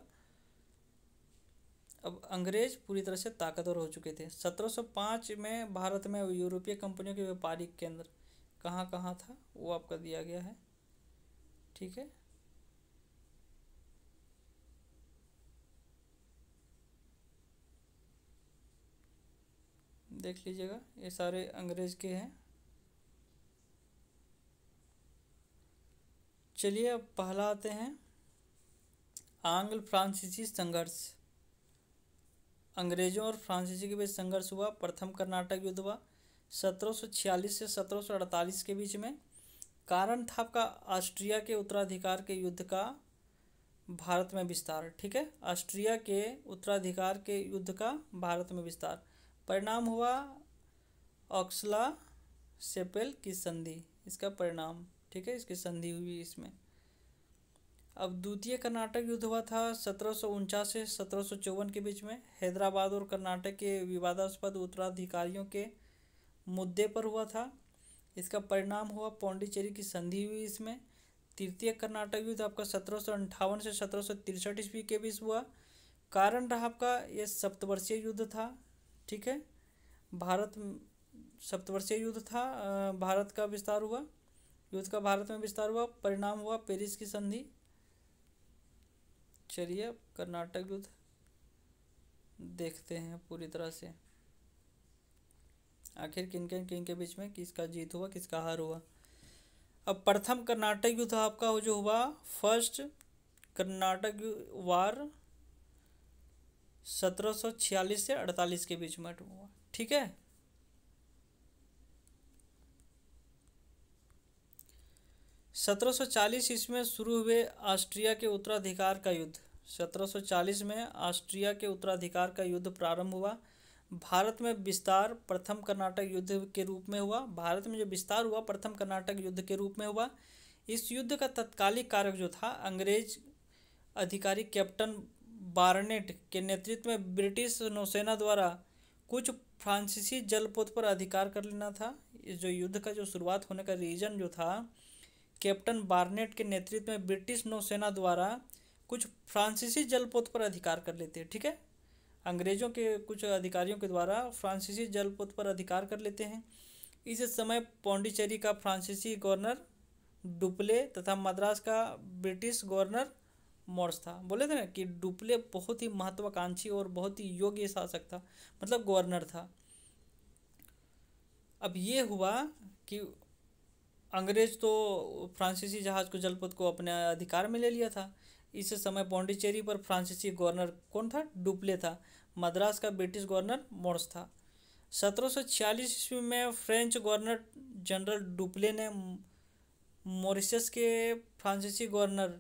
अब अंग्रेज पूरी तरह से ताकतवर हो चुके थे 1705 में भारत में यूरोपीय कंपनियों के व्यापारिक केंद्र कहाँ कहाँ था वो आपका दिया गया है ठीक है देख लीजिएगा ये सारे अंग्रेज के हैं चलिए अब पहला आते हैं आंग्ल फ्रांसीसी संघर्ष अंग्रेजों और फ्रांसीसी के बीच संघर्ष हुआ प्रथम कर्नाटक युद्ध हुआ 1746 से 1748 के बीच में कारण था आपका ऑस्ट्रिया के उत्तराधिकार के युद्ध का भारत में विस्तार ठीक है ऑस्ट्रिया के उत्तराधिकार के युद्ध का भारत में विस्तार परिणाम हुआ ऑक्सला सेपेल की संधि इसका परिणाम ठीक है इसकी संधि हुई इसमें अब द्वितीय कर्नाटक युद्ध हुआ था सत्रह से सत्रह के बीच में हैदराबाद और कर्नाटक के विवादास्पद उत्तराधिकारियों के मुद्दे पर हुआ था इसका परिणाम हुआ पौंडीचेरी की संधि हुई इसमें तृतीय कर्नाटक युद्ध आपका सत्रह से सत्रह ईस्वी के बीच हुआ कारण रहा आपका यह सप्तवर्षीय युद्ध था ठीक है भारत सप्तवर्षीय युद्ध था भारत का विस्तार हुआ युद्ध का भारत में विस्तार हुआ परिणाम हुआ पेरिस की संधि चलिए कर्नाटक युद्ध देखते हैं पूरी तरह से आखिर किन किन किन के बीच में किसका जीत हुआ किसका हार हुआ अब प्रथम कर्नाटक युद्ध आपका जो हुआ फर्स्ट कर्नाटक वार 1746 से 48 के बीच में हुआ ठीक है सत्रह सौ चालीस शुरू हुए ऑस्ट्रिया के उत्तराधिकार का युद्ध 1740 में ऑस्ट्रिया के उत्तराधिकार का युद्ध प्रारंभ हुआ भारत में विस्तार प्रथम कर्नाटक युद्ध के रूप में हुआ भारत में जो विस्तार हुआ प्रथम कर्नाटक युद्ध के रूप में हुआ इस युद्ध का तत्कालिक कारक जो था अंग्रेज अधिकारी कैप्टन बारनेट के नेतृत्व में ब्रिटिश नौसेना द्वारा कुछ फ्रांसीसी जलपोत पर अधिकार कर लेना था जो युद्ध का जो शुरुआत होने का रीजन जो था कैप्टन बार्नेट के नेतृत्व में ब्रिटिश नौसेना द्वारा कुछ फ्रांसीसी जलपोत पर अधिकार कर लेते हैं ठीक है अंग्रेजों के कुछ अधिकारियों के द्वारा फ्रांसीसी जलपोत पर अधिकार कर लेते हैं इस समय पौंडीचेरी का फ्रांसीसी गवर्नर डुपले तथा मद्रास का ब्रिटिश गवर्नर मोर्स था बोले थे ना कि डुप्ले बहुत ही महत्वाकांक्षी और बहुत ही योग्य शासक था मतलब गवर्नर था अब ये हुआ कि अंग्रेज तो फ्रांसीसी जहाज को जलपथ को अपने अधिकार में ले लिया था इस समय पौंडीचेरी पर फ्रांसीसी गवर्नर कौन था डुप्ले था मद्रास का ब्रिटिश गवर्नर मोर्स था छियालीस ईस्वी में फ्रेंच गवर्नर जनरल डुप्ले ने मॉरिशस के फ्रांसीसी गवर्नर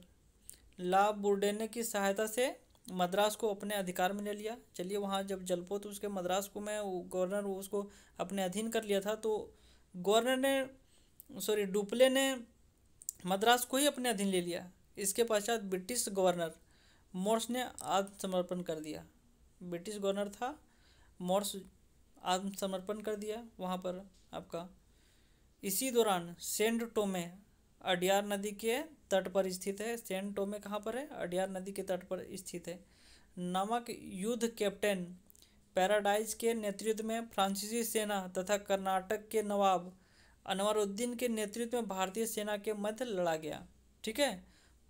ला बुर्डेने की सहायता से मद्रास को अपने अधिकार में ले लिया चलिए वहाँ जब जलपोत उसके मद्रास को मैं गवर्नर उसको अपने अधीन कर लिया था तो गवर्नर ने सॉरी डुपले ने मद्रास को ही अपने अधीन ले लिया इसके पश्चात ब्रिटिश गवर्नर मोर्स ने आत्मसमर्पण कर दिया ब्रिटिश गवर्नर था मोर्स आत्मसमर्पण कर दिया वहाँ पर आपका इसी दौरान सेंट टोमे अडियार नदी के तट पर स्थित है सेंट टोमे कहाँ पर है अडियार नदी के तट पर स्थित है नमक युद्ध कैप्टन पैराडाइज के नेतृत्व में फ्रांसीसी सेना तथा कर्नाटक के नवाब अनवरुद्दीन के नेतृत्व में भारतीय सेना के मध्य लड़ा गया ठीक है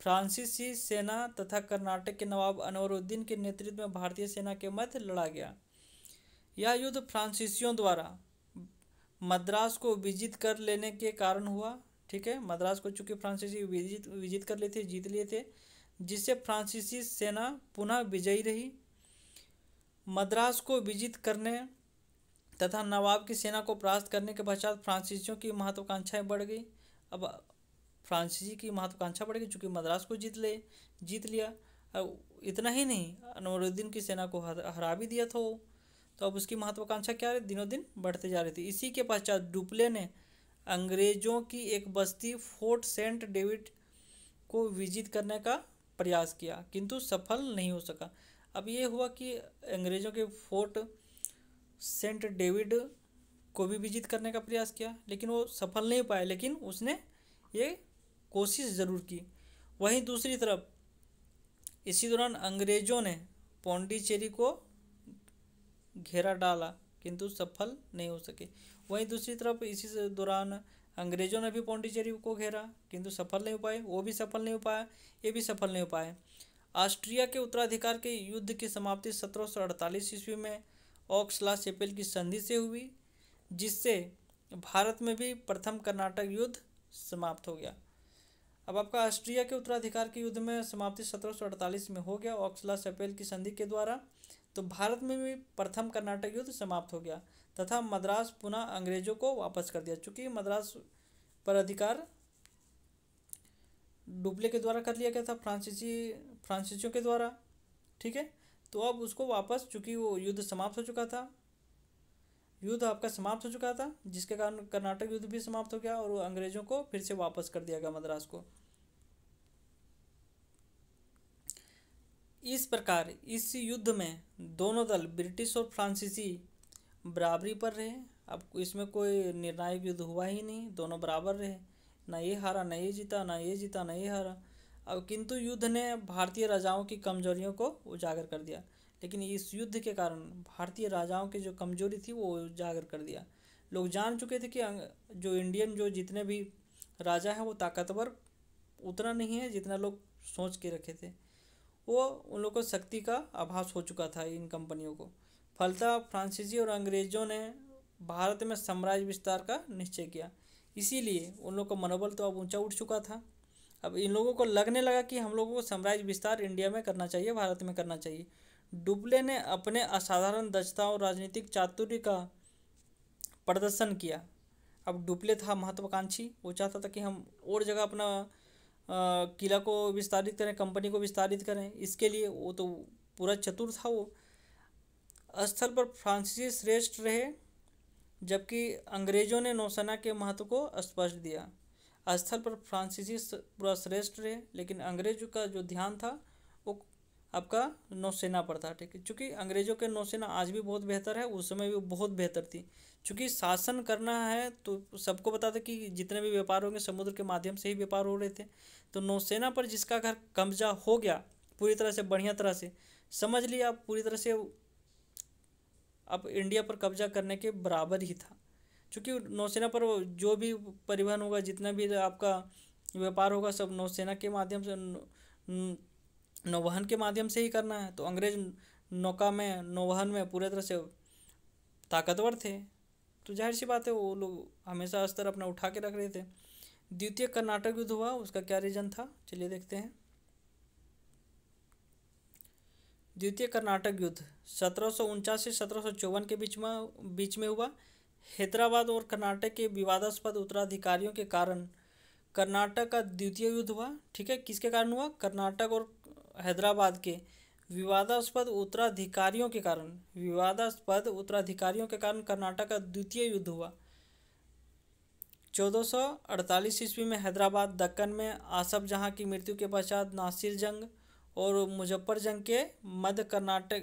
फ्रांसीसी सेना तथा कर्नाटक के नवाब अनवरुद्दीन के नेतृत्व में भारतीय सेना के मध्य लड़ा गया यह युद्ध फ्रांसीसियों द्वारा मद्रास को विजित कर लेने के कारण हुआ ठीक है मद्रास को चूंकि फ्रांसीसी विजित विजित कर लिए थे जीत लिए थे जिससे फ्रांसीसी सेना पुनः विजयी रही मद्रास को विजित करने तथा नवाब की सेना को परास्त करने के पश्चात फ्रांसीसियों की महत्वाकांक्षाएं बढ़ गई अब फ्रांसीसी की महत्वाकांक्षा बढ़ गई चूँकि मद्रास को जीत ले जीत लिया अब इतना ही नहीं अनवरुद्दीन की सेना को हरा भी दिया था वो तो अब उसकी महत्वाकांक्षा क्या रही दिनों दिन बढ़ते जा रही थी इसी के पश्चात डुपले ने अंग्रेज़ों की एक बस्ती फोर्ट सेंट डेविड को विजित करने का प्रयास किया किंतु सफल नहीं हो सका अब ये हुआ कि अंग्रेज़ों के फोर्ट सेंट डेविड को भी विजित करने का प्रयास किया लेकिन वो सफल नहीं पाया लेकिन उसने ये कोशिश ज़रूर की वहीं दूसरी तरफ इसी दौरान अंग्रेज़ों ने पौंडीचेरी को घेरा डाला किंतु सफल नहीं हो सके वहीं दूसरी तरफ इसी दौरान अंग्रेजों ने भी पौंडीचेरी को घेरा किंतु सफल नहीं हो पाए वो भी सफल नहीं हो पाया ये भी सफल नहीं हो पाए ऑस्ट्रिया के उत्तराधिकार के युद्ध की समाप्ति अड़तालीस ईस्वी में ऑक्सला सेपेल की संधि से हुई जिससे भारत में भी प्रथम कर्नाटक युद्ध समाप्त हो गया अब आपका ऑस्ट्रिया के उत्तराधिकार के युद्ध में समाप्ति सत्रह में हो गया ऑक्सला सेपेल की संधि के द्वारा तो भारत में भी प्रथम कर्नाटक युद्ध समाप्त हो गया तथा मद्रास पुनः अंग्रेजों को वापस कर दिया चूँकि मद्रास पर अधिकार डुबले के द्वारा कर लिया गया था फ्रांसीसी फ्रांसीसियों के द्वारा ठीक है तो अब उसको वापस चूँकि वो युद्ध समाप्त हो चुका था युद्ध आपका समाप्त हो चुका था जिसके कारण कर्नाटक युद्ध भी समाप्त हो गया और अंग्रेजों को फिर से वापस कर दिया गया मद्रास को इस प्रकार इस युद्ध में दोनों दल ब्रिटिश और फ्रांसीसी बराबरी पर रहे अब इसमें कोई निर्णायक युद्ध हुआ ही नहीं दोनों बराबर रहे ना ये हारा ना ये जीता ना ये जीता ना ये हारा अब किंतु युद्ध ने भारतीय राजाओं की कमजोरियों को उजागर कर दिया लेकिन इस युद्ध के कारण भारतीय राजाओं की जो कमजोरी थी वो उजागर कर दिया लोग जान चुके थे कि जो इंडियन जो जितने भी राजा हैं वो ताकतवर उतना नहीं है जितना लोग सोच के रखे थे वो उन लोगों को शक्ति का आभास हो चुका था इन कंपनियों को फलतः फ्रांसीसी और अंग्रेजों ने भारत में साम्राज्य विस्तार का निश्चय किया इसीलिए उन लोगों का मनोबल तो अब ऊंचा उठ चुका था अब इन लोगों को लगने लगा कि हम लोगों को साम्राज्य विस्तार इंडिया में करना चाहिए भारत में करना चाहिए डुबले ने अपने असाधारण दक्षता और राजनीतिक चातुर्य का प्रदर्शन किया अब डुबले था महत्वाकांक्षी वो चाहता था कि हम और जगह अपना किला को विस्तारित करें कंपनी को विस्तारित करें इसके लिए वो तो पूरा चतुर था वो स्थल पर फ्रांसीसी श्रेष्ठ रहे जबकि अंग्रेजों ने नौसेना के महत्व को स्पष्ट दिया स्थल पर फ्रांसीसी पूरा श्रेष्ठ रहे लेकिन अंग्रेजों का जो ध्यान था वो आपका नौसेना पर था ठीक है चूँकि अंग्रेजों के नौसेना आज भी बहुत बेहतर है उस समय भी बहुत बेहतर थी चूँकि शासन करना है तो सबको पता था कि जितने भी व्यापार होंगे समुद्र के माध्यम से ही व्यापार हो रहे थे तो नौसेना पर जिसका घर कब्जा हो गया पूरी तरह से बढ़िया तरह से समझ लिया पूरी तरह से अब इंडिया पर कब्जा करने के बराबर ही था चूँकि नौसेना पर जो भी परिवहन होगा जितना भी आपका व्यापार होगा सब नौसेना के माध्यम से नौवहन के माध्यम से ही करना है तो अंग्रेज नौका में नौवहन में पूरे तरह से ताकतवर थे तो जाहिर सी बात है वो लोग हमेशा स्तर अपना उठा के रख रहे थे द्वितीय कर्नाटक युद्ध हुआ उसका क्या रीज़न था चलिए देखते हैं द्वितीय कर्नाटक युद्ध सत्रह से सत्रह के बीच में बीच में हुआ हैदराबाद और कर्नाटक के विवादास्पद उत्तराधिकारियों के कारण कर्नाटक का द्वितीय युद्ध हुआ ठीक है किसके कारण हुआ कर्नाटक और हैदराबाद के विवादास्पद उत्तराधिकारियों के कारण विवादास्पद उत्तराधिकारियों के कारण कर्नाटक का द्वितीय युद्ध हुआ 1448 ईस्वी में हैदराबाद दक्कन में आसफ जहां की मृत्यु के पश्चात नासिर जंग और मुजफ्फर जंग के मध्य कर्नाटक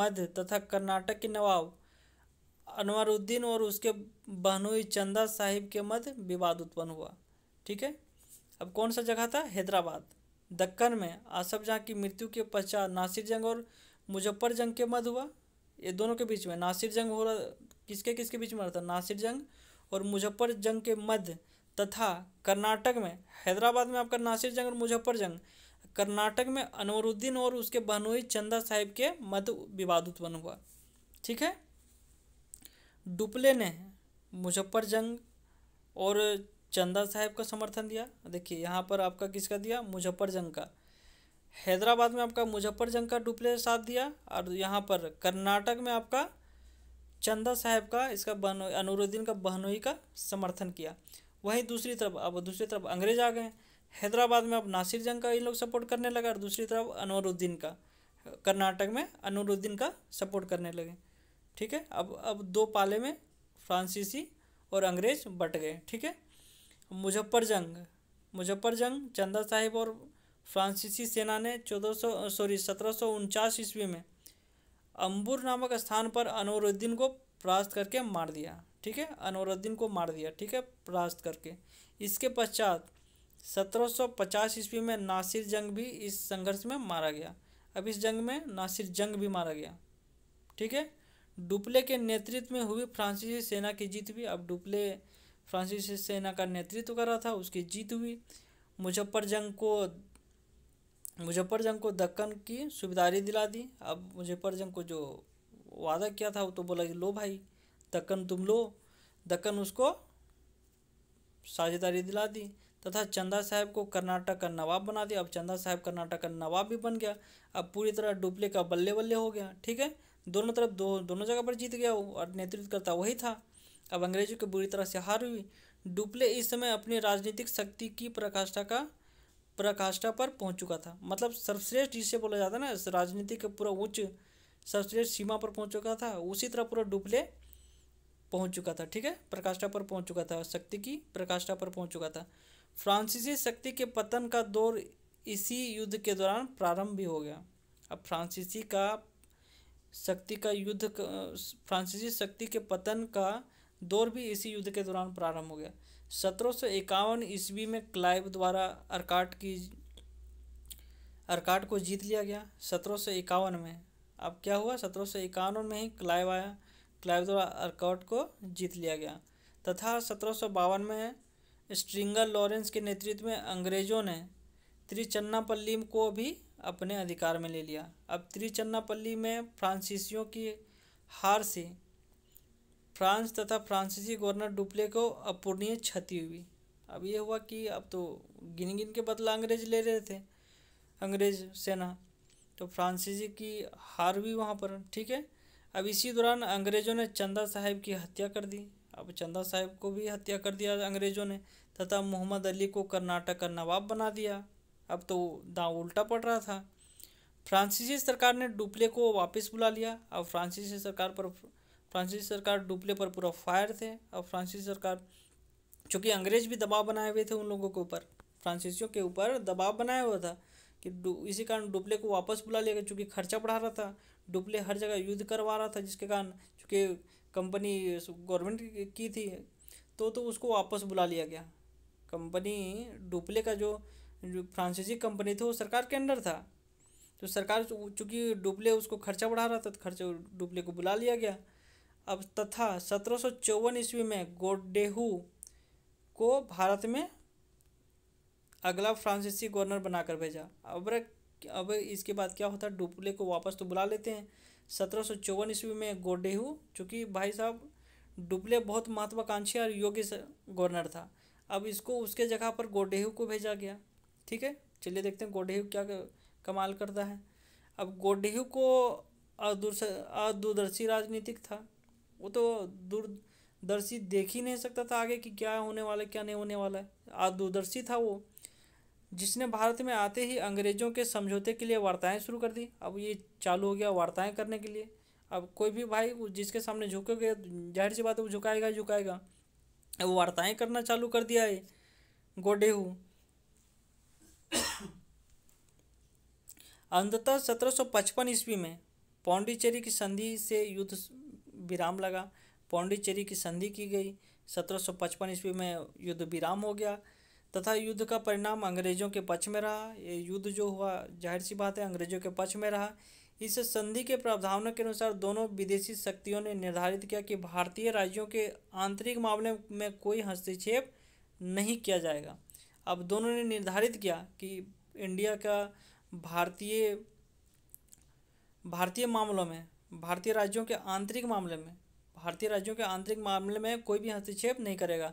मध्य तथा कर्नाटक के नवाब अनवरुद्दीन और उसके बहनोई चंदा साहिब के मध्य विवाद उत्पन्न हुआ ठीक है अब कौन सा जगह था हैदराबाद दक्कन में आसफ जहाँ की मृत्यु के पश्चात नासिर जंग और मुजफ्फर जंग के मध्य हुआ ये दोनों के बीच में नासिर जंग हो रहा किसके किसके बीच में रहता नासिर जंग और मुजफ्फर जंग के मध्य तथा कर्नाटक में हैदराबाद में आपका नासिर जंग और मुजफ्फर जंग कर्नाटक में अनवरुद्दीन और उसके बहनोई चंदा साहिब के मध्य विवाद उत्पन्न हुआ ठीक है डुपले ने मुजफ्फर जंग और चंदा साहेब का समर्थन दिया देखिए यहाँ पर आपका किसका दिया मुजफ्फर जंग का हैदराबाद में आपका मुजफ्फर जंग का डुपले साथ दिया और यहाँ पर कर्नाटक में आपका चंदा साहेब का इसका बहनोई अनुरुद्दीन का बहनोई का समर्थन किया वहीं दूसरी तरफ अब दूसरी तरफ अंग्रेज आ गए हैदराबाद में अब नासिर जंग का इन लोग सपोर्ट करने लगा और दूसरी तरफ अनवरुद्दीन का कर्नाटक में अनवरुद्दीन का सपोर्ट करने लगे ठीक है अब अब दो पाले में फ्रांसीसी और अंग्रेज बट गए ठीक है मुजफ्फर जंग मुजफ्फर जंग चंदा साहिब और फ्रांसीसी सेना ने चौदह सौ सॉरी सत्रह सौ उनचास ईस्वी में अंबुर नामक स्थान पर अनवरुद्दीन को परास्त करके मार दिया ठीक है अनवरुद्दीन को मार दिया ठीक है परास्त करके इसके पश्चात 1750 ईस्वी में नासिर जंग भी इस संघर्ष में मारा गया अब इस जंग में नासिर जंग भी मारा गया ठीक है डुप्ले के नेतृत्व में हुई फ्रांसीसी सेना की जीत हुई अब डुप्ले फ्रांसीसी सेना का नेतृत्व कर रहा था उसकी जीत हुई मुजफ्फर जंग को मुजफ्फर जंग को दक्कन की सुविधारी दिला दी अब मुजफ्फर जंग को जो वादा किया था वो तो बोला कि लो भाई दक्कन तुम लो दक्कन उसको साझेदारी दिला दी तथा चंदा साहब को कर्नाटक का नवाब बना दिया अब चंदा साहब कर्नाटक का नवाब भी बन गया अब पूरी तरह डुप्ले का बल्ले बल्ले हो गया ठीक है दोनों तरफ दो दोनों जगह पर जीत गया वो और नेतृत्व करता वही था अब अंग्रेजों की बुरी तरह से हार हुई डुप्ले इस समय अपनी राजनीतिक शक्ति की प्रकाष्ठा का प्रकाष्ठा पर पहुंच चुका था मतलब सर्वश्रेष्ठ जिसे बोला जाता है ना राजनीति के पूरा उच्च सर्वश्रेष्ठ सीमा पर पहुंच चुका था उसी तरह पूरा डुप्ले पहुंच चुका था ठीक है प्रकाष्ठा पर पहुंच चुका था शक्ति की प्रकाष्ठा पर पहुंच चुका था फ्रांसीसी शक्ति के पतन का दौर इसी युद्ध के दौरान प्रारंभ भी हो गया अब फ्रांसीसी का शक्ति का युद्ध फ्रांसीसी शक्ति के पतन का दौर भी इसी युद्ध के दौरान प्रारंभ हो गया सत्रह सौ इक्यावन ईस्वी में क्लाइव द्वारा अर्काट की अर्काट को जीत लिया गया सत्रह सौ इक्यावन में अब क्या हुआ सत्रह सौ इक्यावन में ही क्लाइव आया क्लाइव द्वारा अर्काट को जीत लिया गया तथा सत्रह सौ बावन में स्ट्रिंगर लॉरेंस के नेतृत्व में अंग्रेज़ों ने त्रिचन्नापल्ली को भी अपने अधिकार में ले लिया अब त्रिचन्नापल्ली में फ्रांसीसियों की हार से फ्रांस तथा फ्रांसीसी गवर्नर डुप्ले को अपूर्णीय क्षति हुई अब ये हुआ कि अब तो गिन गिन के बदला अंग्रेज ले रहे थे अंग्रेज सेना तो फ्रांसीसी की हार भी वहाँ पर ठीक है अब इसी दौरान अंग्रेज़ों ने चंदा साहिब की हत्या कर दी अब चंदा साहब को भी हत्या कर दिया अंग्रेज़ों ने तथा मोहम्मद अली को कर्नाटक का नवाब बना दिया अब तो दांव उल्टा पड़ रहा था फ्रांसीसी सरकार ने डुप्ले को वापस बुला लिया अब फ्रांसीसी सरकार पर फ्रांसीसी सरकार डुप्ले पर पूरा फायर थे अब फ्रांसीसी सरकार चूँकि अंग्रेज भी दबाव बनाए हुए थे उन लोगों के ऊपर फ्रांसीसियों के ऊपर दबाव बनाया हुआ था कि इसी कारण डुप्ले को वापस बुला लिया गया चूँकि खर्चा बढ़ा रहा था डुप्ले हर जगह युद्ध करवा रहा था जिसके कारण चूँकि कंपनी गवर्नमेंट की थी तो तो उसको वापस बुला लिया गया कंपनी डुप्ले का जो जो फ्रांसीसी कंपनी थी वो सरकार के अंडर था तो सरकार तो चूँकि डुप्ले उसको खर्चा बढ़ा रहा था तो खर्चा डुप्ले को बुला लिया गया अब तथा सत्रह सौ चौवन ईस्वी में गोडेहू को भारत में अगला फ्रांसीसी गवर्नर बनाकर भेजा अब अब इसके बाद क्या होता है डुप्ले को वापस तो बुला लेते हैं सत्रह सौ चौवन ईस्वी में गोडेहू चूँकि भाई साहब डुबले बहुत महत्वाकांक्षी और योग्य गवर्नर था अब इसको उसके जगह पर गोडेहू को भेजा गया ठीक है चलिए देखते हैं गोडेहू क्या कमाल करता है अब गोडेहू को अदूरदर्शी राजनीतिक था वो तो दूरदर्शी देख ही नहीं सकता था आगे कि क्या होने वाला क्या नहीं होने वाला है अदूरदर्शी था वो जिसने भारत में आते ही अंग्रेज़ों के समझौते के लिए वार्ताएं शुरू कर दी अब ये चालू हो गया वार्ताएं करने के लिए अब कोई भी भाई जिसके सामने झुकोगे जाहिर सी बात है वो झुकाएगा ही झुकाएगा वो वार्ताएं करना चालू कर दिया है गोडेहू अंततः पचपन ईस्वी में पौंडीचेरी की संधि से युद्ध विराम लगा पौंडीचेरी की संधि की गई पचपन ईस्वी में युद्ध विराम हो गया तथा युद्ध का परिणाम अंग्रेजों के पक्ष में रहा ये युद्ध जो हुआ जाहिर सी बात है अंग्रेजों के पक्ष में रहा इस संधि के प्रावधानों के अनुसार दोनों विदेशी शक्तियों ने निर्धारित किया कि भारतीय राज्यों के आंतरिक मामले में कोई हस्तक्षेप नहीं किया जाएगा अब दोनों ने निर्धारित किया कि इंडिया का भारतीय भारतीय मामलों में भारतीय राज्यों के आंतरिक मामले में भारतीय राज्यों के आंतरिक मामले में कोई भी हस्तक्षेप नहीं करेगा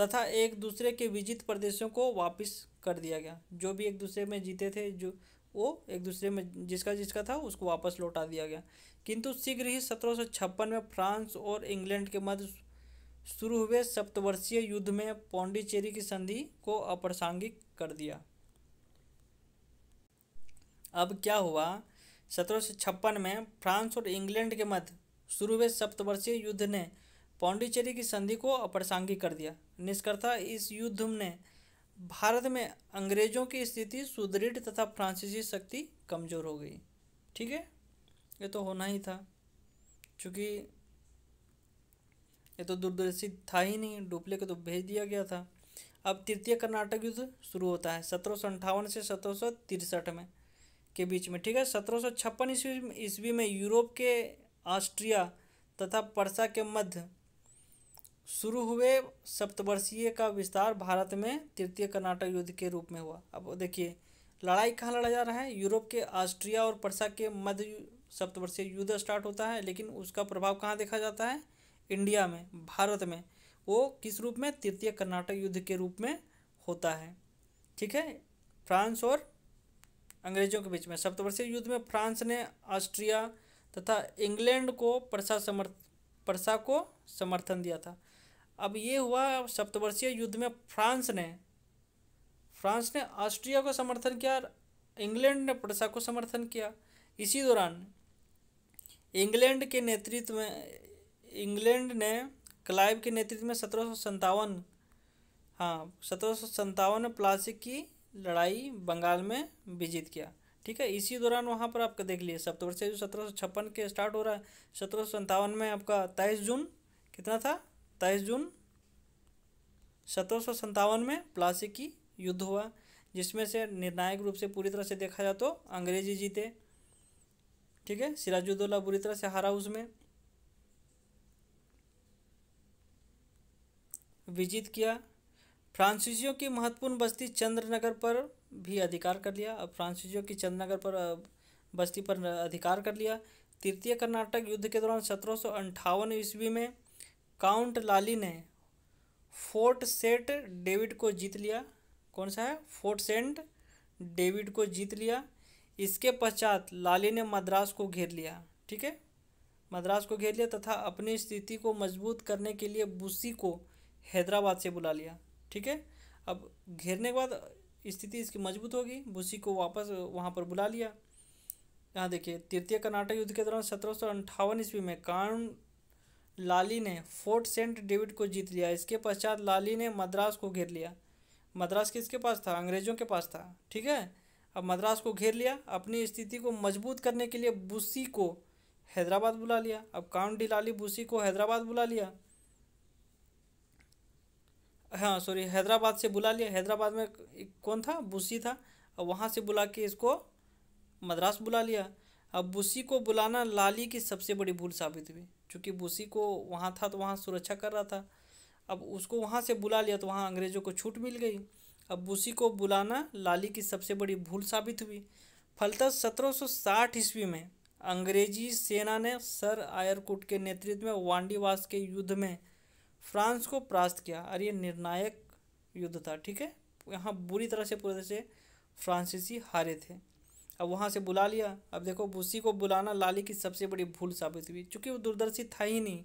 तथा एक दूसरे के विजित प्रदेशों को वापस कर दिया गया जो भी एक दूसरे में जीते थे जो वो एक दूसरे में जिसका जिसका था उसको वापस लौटा दिया गया किंतु शीघ्र ही सत्रह में फ्रांस और इंग्लैंड के मध्य शुरू हुए सप्तवर्षीय युद्ध में पौंडीचेरी की संधि को अप्रासंगिक कर दिया अब क्या हुआ सत्रह में फ्रांस और इंग्लैंड के मध्य शुरू हुए सप्तवर्षीय युद्ध ने पौंडीचेरी की संधि को अप्रासंगिक कर दिया निष्कर्था इस युद्ध ने भारत में अंग्रेजों की स्थिति सुदृढ़ तथा फ्रांसीसी शक्ति कमज़ोर हो गई ठीक है ये तो होना ही था चूँकि ये तो दूरदर्शी था ही नहीं डुप्ले को तो भेज दिया गया था अब तृतीय कर्नाटक युद्ध शुरू होता है सत्रह से सत्रह में के बीच में ठीक है सत्रह ईस्वी ईस्वी में यूरोप के ऑस्ट्रिया तथा पर्सा के मध्य शुरू हुए सप्तवर्षीय का विस्तार भारत में तृतीय कर्नाटक युद्ध के रूप में हुआ अब देखिए लड़ाई कहाँ लड़ा जा रहा है यूरोप के ऑस्ट्रिया और पर्सा के मध्य सप्तवर्षीय युद्ध स्टार्ट होता है लेकिन उसका प्रभाव कहाँ देखा जाता है इंडिया में भारत में वो किस रूप में तृतीय कर्नाटक युद्ध के रूप में होता है ठीक है फ्रांस और अंग्रेजों के बीच में सप्तवर्षीय युद्ध में फ्रांस ने ऑस्ट्रिया तथा इंग्लैंड को परसा समर्थ परसा को समर्थन दिया था अब ये हुआ सप्तवर्षीय युद्ध में फ्रांस ने फ्रांस ने ऑस्ट्रिया को समर्थन किया इंग्लैंड ने प्रसा को समर्थन किया इसी दौरान इंग्लैंड के नेतृत्व में इंग्लैंड ने क्लाइव के नेतृत्व में सत्रह सौ हाँ सत्रह सौ में प्लासिक की लड़ाई बंगाल में विजित किया ठीक है इसी दौरान वहाँ पर आपका देख लिए सप्तवर्षीय जो सत्रह सौ छप्पन के स्टार्ट हो रहा है सत्रह सौ में आपका तेईस जून कितना था सत्ताईस जून सत्रह में प्लासी की युद्ध हुआ जिसमें से निर्णायक रूप से पूरी तरह से देखा जाए तो अंग्रेजी जीते ठीक है सिराजुद्दौला बुरी तरह से हारा उसमें विजित किया फ्रांसीसियों की महत्वपूर्ण बस्ती चंद्रनगर पर भी अधिकार कर लिया अब फ्रांसीसियों की चंद्रनगर पर बस्ती पर अधिकार कर लिया तृतीय कर्नाटक युद्ध के दौरान सत्रह ईस्वी में काउंट लाली ने फोर्ट सेट डेविड को जीत लिया कौन सा है फोर्ट सेंट डेविड को जीत लिया इसके पश्चात लाली ने मद्रास को घेर लिया ठीक है मद्रास को घेर लिया तथा अपनी स्थिति को मजबूत करने के लिए बुसी को हैदराबाद से बुला लिया ठीक है अब घेरने के बाद स्थिति इसकी मजबूत होगी बुसी को वापस वहाँ पर बुला लिया यहाँ देखिए तृतीय कर्नाटक युद्ध के दौरान सत्रह सौ अंठावन ईस्वी में काउंट लाली ने फोर्ट सेंट डेविड को जीत लिया इसके पश्चात लाली ने मद्रास को घेर लिया मद्रास किसके पास था अंग्रेज़ों के पास था ठीक है अब मद्रास को घेर लिया अपनी स्थिति को मजबूत करने के लिए बुसी को हैदराबाद बुला लिया अब काउंट लाली बुसी को हैदराबाद बुला लिया हाँ सॉरी हैदराबाद से बुला लिया हैदराबाद में कौन था बुसी था अब वहाँ से बुला के इसको मद्रास बुला लिया अब बुसी को बुलाना लाली की सबसे बड़ी भूल साबित हुई चूँकि बूसी को वहाँ था तो वहाँ सुरक्षा कर रहा था अब उसको वहाँ से बुला लिया तो वहाँ अंग्रेज़ों को छूट मिल गई अब बूसी को बुलाना लाली की सबसे बड़ी भूल साबित हुई फलतः 1760 ईस्वी में अंग्रेजी सेना ने सर आयरकुट के नेतृत्व में वांडीवास के युद्ध में फ्रांस को परास्त किया और ये निर्णायक युद्ध था ठीक है यहाँ बुरी तरह से पूरे से फ्रांसीसी हारे थे अब वहाँ से बुला लिया अब देखो उसी को बुलाना लाली की सबसे बड़ी भूल साबित हुई चूँकि वो दूरदर्शी था ही नहीं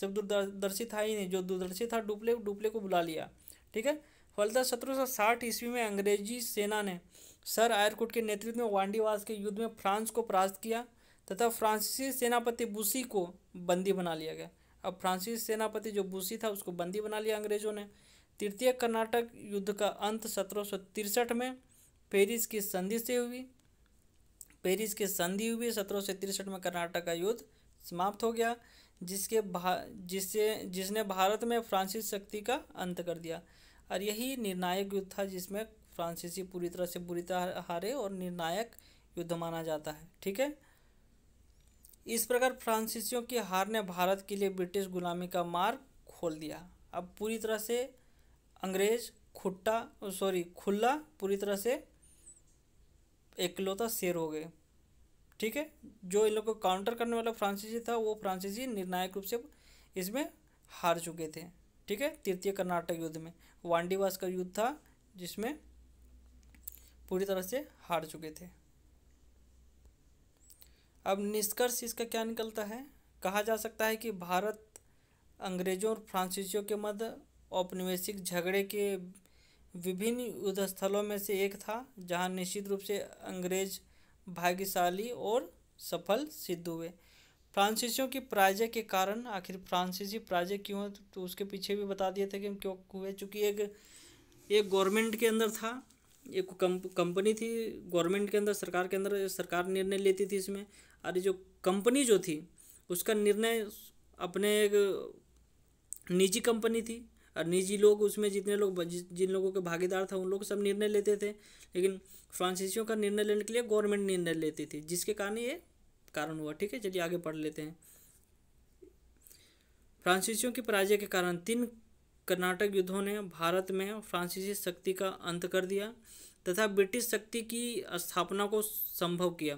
सब दूरदर्शी था ही नहीं जो दूरदर्शी था डुपले डुपले को बुला लिया ठीक है फलता सत्रह सौ साठ ईस्वी में अंग्रेजी सेना ने सर आयरकुट के नेतृत्व में वांडीवास के युद्ध में फ्रांस को परास्त किया तथा फ्रांसीसी सेनापति बूसी को बंदी बना लिया गया अब फ्रांसीसी सेनापति जो बूसी था उसको बंदी बना लिया अंग्रेजों ने तृतीय कर्नाटक युद्ध का अंत सत्रह में पेरिस की संधि से हुई पेरिस के संधि हुई सत्रह सौ तिरसठ में कर्नाटक का युद्ध समाप्त हो गया जिसके भा जिससे जिसने भारत में फ्रांसिस शक्ति का अंत कर दिया और यही निर्णायक युद्ध था जिसमें फ्रांसीसी पूरी तरह से बुरी तरह हारे और निर्णायक युद्ध माना जाता है ठीक है इस प्रकार फ्रांसीसियों की हार ने भारत के लिए ब्रिटिश गुलामी का मार्ग खोल दिया अब पूरी तरह से अंग्रेज खुट्टा सॉरी खुला पूरी तरह से एकलौता शेर हो गए ठीक है जो इन लोग को काउंटर करने वाला फ्रांसीसी था वो फ्रांसीसी निर्णायक रूप से इसमें हार चुके थे ठीक है तृतीय कर्नाटक युद्ध में वांडीवास का युद्ध था जिसमें पूरी तरह से हार चुके थे अब निष्कर्ष इसका क्या निकलता है कहा जा सकता है कि भारत अंग्रेजों और फ्रांसीसियों के मध्य औपनिवेशिक झगड़े के विभिन्न युद्ध स्थलों में से एक था जहां निश्चित रूप से अंग्रेज भाग्यशाली और सफल सिद्ध हुए फ्रांसीसियों की पराजय के कारण आखिर फ्रांसीसी पराजय क्यों है तो उसके पीछे भी बता दिए थे कि क्यों हुए चूँकि एक एक गवर्नमेंट के अंदर था एक कंपनी थी गवर्नमेंट के अंदर सरकार के अंदर सरकार निर्णय लेती थी इसमें और जो कंपनी जो थी उसका निर्णय अपने एक निजी कंपनी थी और निजी लोग उसमें जितने लोग जिन लोगों के भागीदार था उन लोग सब निर्णय लेते थे लेकिन फ्रांसीसियों का निर्णय लेने के लिए गवर्नमेंट निर्णय लेती थी जिसके कारण ये कारण हुआ ठीक है चलिए आगे पढ़ लेते हैं फ्रांसीसियों की पराजय के कारण तीन कर्नाटक युद्धों ने भारत में फ्रांसीसी शक्ति का अंत कर दिया तथा ब्रिटिश शक्ति की स्थापना को संभव किया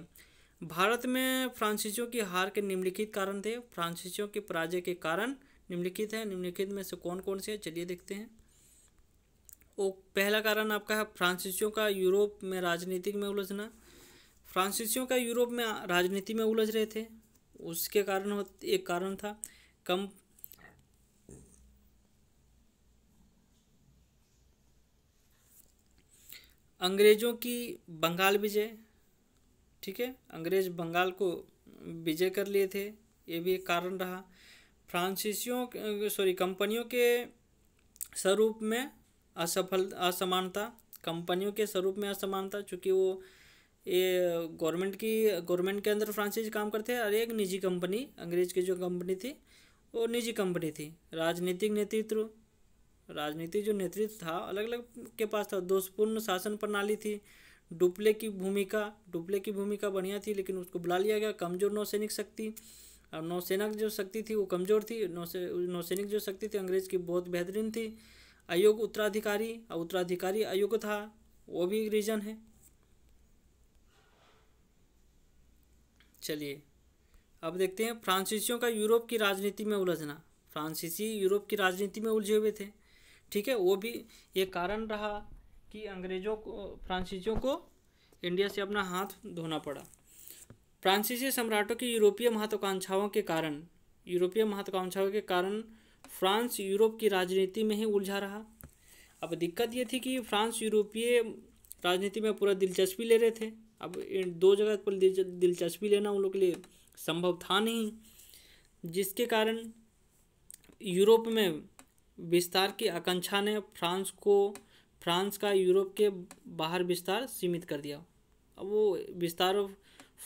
भारत में फ्रांसीसियों की हार के निम्नलिखित कारण थे फ्रांसीसियों की पराजय के कारण निम्नलिखित है निम्नलिखित में से कौन कौन से है चलिए देखते हैं वो पहला कारण आपका है फ्रांसीसियों का यूरोप में राजनीतिक में उलझना फ्रांसीसियों का यूरोप में राजनीति में उलझ रहे थे उसके कारण एक कारण था कम अंग्रेजों की बंगाल विजय ठीक है अंग्रेज बंगाल को विजय कर लिए थे ये भी एक कारण रहा फ्रांसीसियों सॉरी कंपनियों के स्वरूप में असफल असमानता कंपनियों के स्वरूप में असमानता चूँकि वो ये गवर्नमेंट की गवर्नमेंट के अंदर फ्रांसीसी काम करते हैं और एक निजी कंपनी अंग्रेज की जो कंपनी थी वो निजी कंपनी थी राजनीतिक नेतृत्व राजनीतिक जो नेतृत्व था अलग अलग के पास था दोषपूर्ण शासन प्रणाली थी डुप्ले की भूमिका डुप्ले की भूमिका बढ़िया थी लेकिन उसको बुला लिया गया कमजोर नौसैनिक शक्ति अब नौसेना की जो शक्ति थी वो कमज़ोर थी नौसे नौसैनिक जो शक्ति थी अंग्रेज की बहुत बेहतरीन थी अयोग उत्तराधिकारी और उत्तराधिकारी अयोग था वो भी एक रीज़न है चलिए अब देखते हैं फ्रांसीसियों का यूरोप की राजनीति में उलझना फ्रांसीसी यूरोप की राजनीति में उलझे हुए थे ठीक है वो भी ये कारण रहा कि अंग्रेज़ों को फ्रांसीसियों को इंडिया से अपना हाथ धोना पड़ा फ्रांसीसी सम्राटों की यूरोपीय महत्वाकांक्षाओं के कारण यूरोपीय महत्वाकांक्षाओं के कारण फ्रांस यूरोप की राजनीति में ही उलझा रहा अब दिक्कत ये थी कि फ्रांस यूरोपीय राजनीति में पूरा दिलचस्पी ले रहे थे अब दो जगह पर दिलचस्पी लेना उन लोग के लिए संभव था नहीं जिसके कारण यूरोप में विस्तार की आकांक्षा ने फ्रांस को फ्रांस का यूरोप के बाहर विस्तार सीमित कर दिया अब वो विस्तार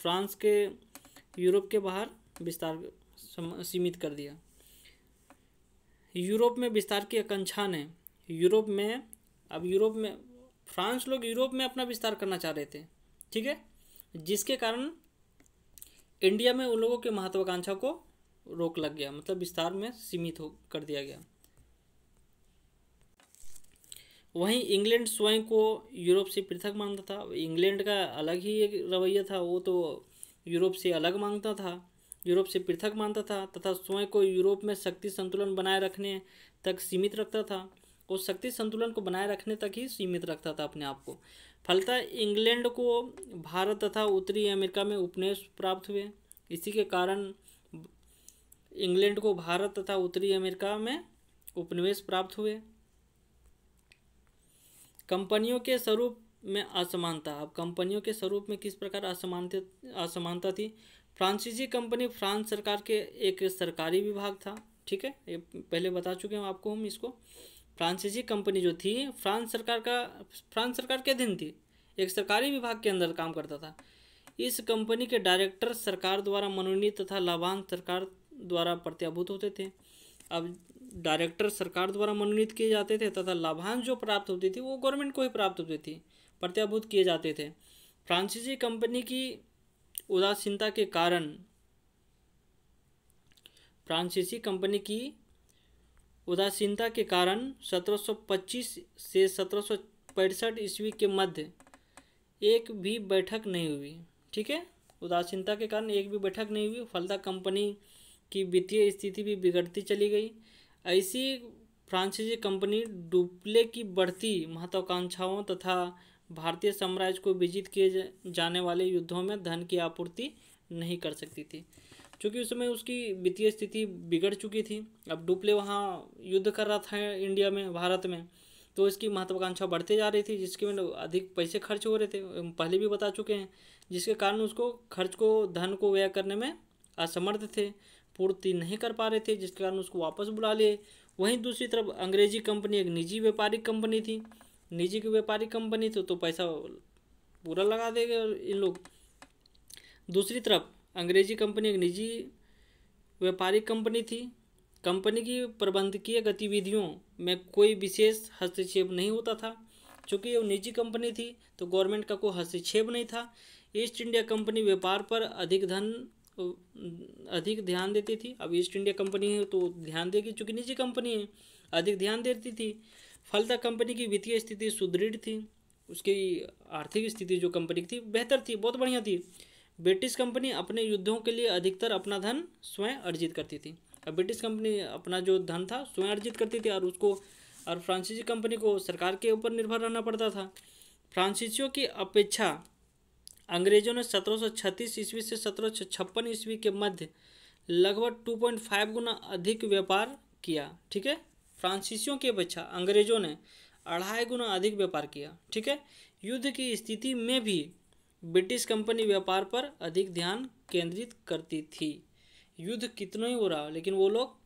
फ्रांस के यूरोप के बाहर विस्तार सीमित कर दिया यूरोप में विस्तार की आकांक्षा ने यूरोप में अब यूरोप में फ्रांस लोग यूरोप में अपना विस्तार करना चाह रहे थे ठीक है जिसके कारण इंडिया में उन लोगों के महत्वाकांक्षा को रोक लग गया मतलब विस्तार में सीमित हो कर दिया गया वहीं इंग्लैंड स्वयं को यूरोप से पृथक मानता था इंग्लैंड का अलग ही एक रवैया था वो तो यूरोप से अलग मांगता था यूरोप से पृथक मानता था तथा स्वयं को यूरोप में शक्ति संतुलन बनाए रखने तक सीमित रखता था और शक्ति संतुलन को बनाए रखने तक ही सीमित रखता था अपने आप को फलतः इंग्लैंड को भारत तथा उत्तरी अमेरिका में उपनिवेश प्राप्त हुए इसी के कारण इंग्लैंड को भारत तथा उत्तरी अमेरिका में उपनिवेश प्राप्त हुए कंपनियों के स्वरूप में असमानता अब कंपनियों के स्वरूप में किस प्रकार असमानता असमानता थी फ्रांसीसी कंपनी फ्रांस सरकार के एक सरकारी विभाग था ठीक है ये पहले बता चुके हैं आपको हम इसको फ्रांसीसी कंपनी जो थी फ्रांस सरकार का फ्रांस सरकार के अधीन थी एक सरकारी विभाग के अंदर काम करता था इस कंपनी के डायरेक्टर सरकार द्वारा मनोनीत तथा लाभांश सरकार द्वारा प्रत्याभूत होते थे अब डायरेक्टर सरकार द्वारा मनोनीत किए जाते थे तथा लाभांश जो प्राप्त होती थी वो गवर्नमेंट को ही प्राप्त होती थी प्रत्याभूत किए जाते थे फ्रांसीसी कंपनी की उदासीनता के कारण फ्रांसीसी कंपनी की उदासीनता के कारण 1725 से सत्रह ईस्वी के मध्य एक भी बैठक नहीं हुई ठीक है उदासीनता के कारण एक भी बैठक नहीं हुई फलता कंपनी की वित्तीय स्थिति भी बिगड़ती चली गई ऐसी फ्रांसीसी कंपनी डुप्ले की बढ़ती महत्वाकांक्षाओं तथा भारतीय साम्राज्य को विजित किए जाने वाले युद्धों में धन की आपूर्ति नहीं कर सकती थी क्योंकि उस समय उसकी वित्तीय स्थिति बिगड़ चुकी थी अब डुप्ले वहाँ युद्ध कर रहा था इंडिया में भारत में तो इसकी महत्वाकांक्षा बढ़ती जा रही थी जिसके में अधिक पैसे खर्च हो रहे थे पहले भी बता चुके हैं जिसके कारण उसको खर्च को धन को व्यय करने में असमर्थ थे पूर्ति नहीं कर पा रहे थे जिसके कारण उसको वापस बुला लिए वहीं दूसरी तरफ अंग्रेजी कंपनी एक निजी व्यापारिक कंपनी थी निजी की व्यापारिक कंपनी थी तो, तो पैसा पूरा लगा देंगे इन लोग दूसरी तरफ अंग्रेजी कंपनी एक निजी व्यापारिक कंपनी थी कंपनी की प्रबंधकीय गतिविधियों में कोई विशेष हस्तक्षेप नहीं होता था चूँकि वो निजी कंपनी थी तो गवर्नमेंट का कोई हस्तक्षेप नहीं था ईस्ट इंडिया कंपनी व्यापार पर अधिक धन अधिक ध्यान देती थी अब ईस्ट इंडिया कंपनी है तो ध्यान देगी चूँकि निजी कंपनी है अधिक ध्यान देती थी फलता कंपनी की वित्तीय स्थिति सुदृढ़ थी उसकी आर्थिक स्थिति जो कंपनी की थी बेहतर थी बहुत बढ़िया थी ब्रिटिश कंपनी अपने युद्धों के लिए अधिकतर अपना धन स्वयं अर्जित करती थी अब ब्रिटिश कंपनी अपना जो धन था स्वयं अर्जित करती थी और उसको और फ्रांसीसी कंपनी को सरकार के ऊपर निर्भर रहना पड़ता था फ्रांसीसियों की अपेक्षा अंग्रेजों ने 1736 ईस्वी से सत्रह ईस्वी के मध्य लगभग 2.5 गुना अधिक व्यापार किया ठीक है फ्रांसीसियों की अपेक्षा अंग्रेजों ने अढ़ाई गुना अधिक व्यापार किया ठीक है युद्ध की स्थिति में भी ब्रिटिश कंपनी व्यापार पर अधिक ध्यान केंद्रित करती थी युद्ध कितना ही हो रहा लेकिन वो लोग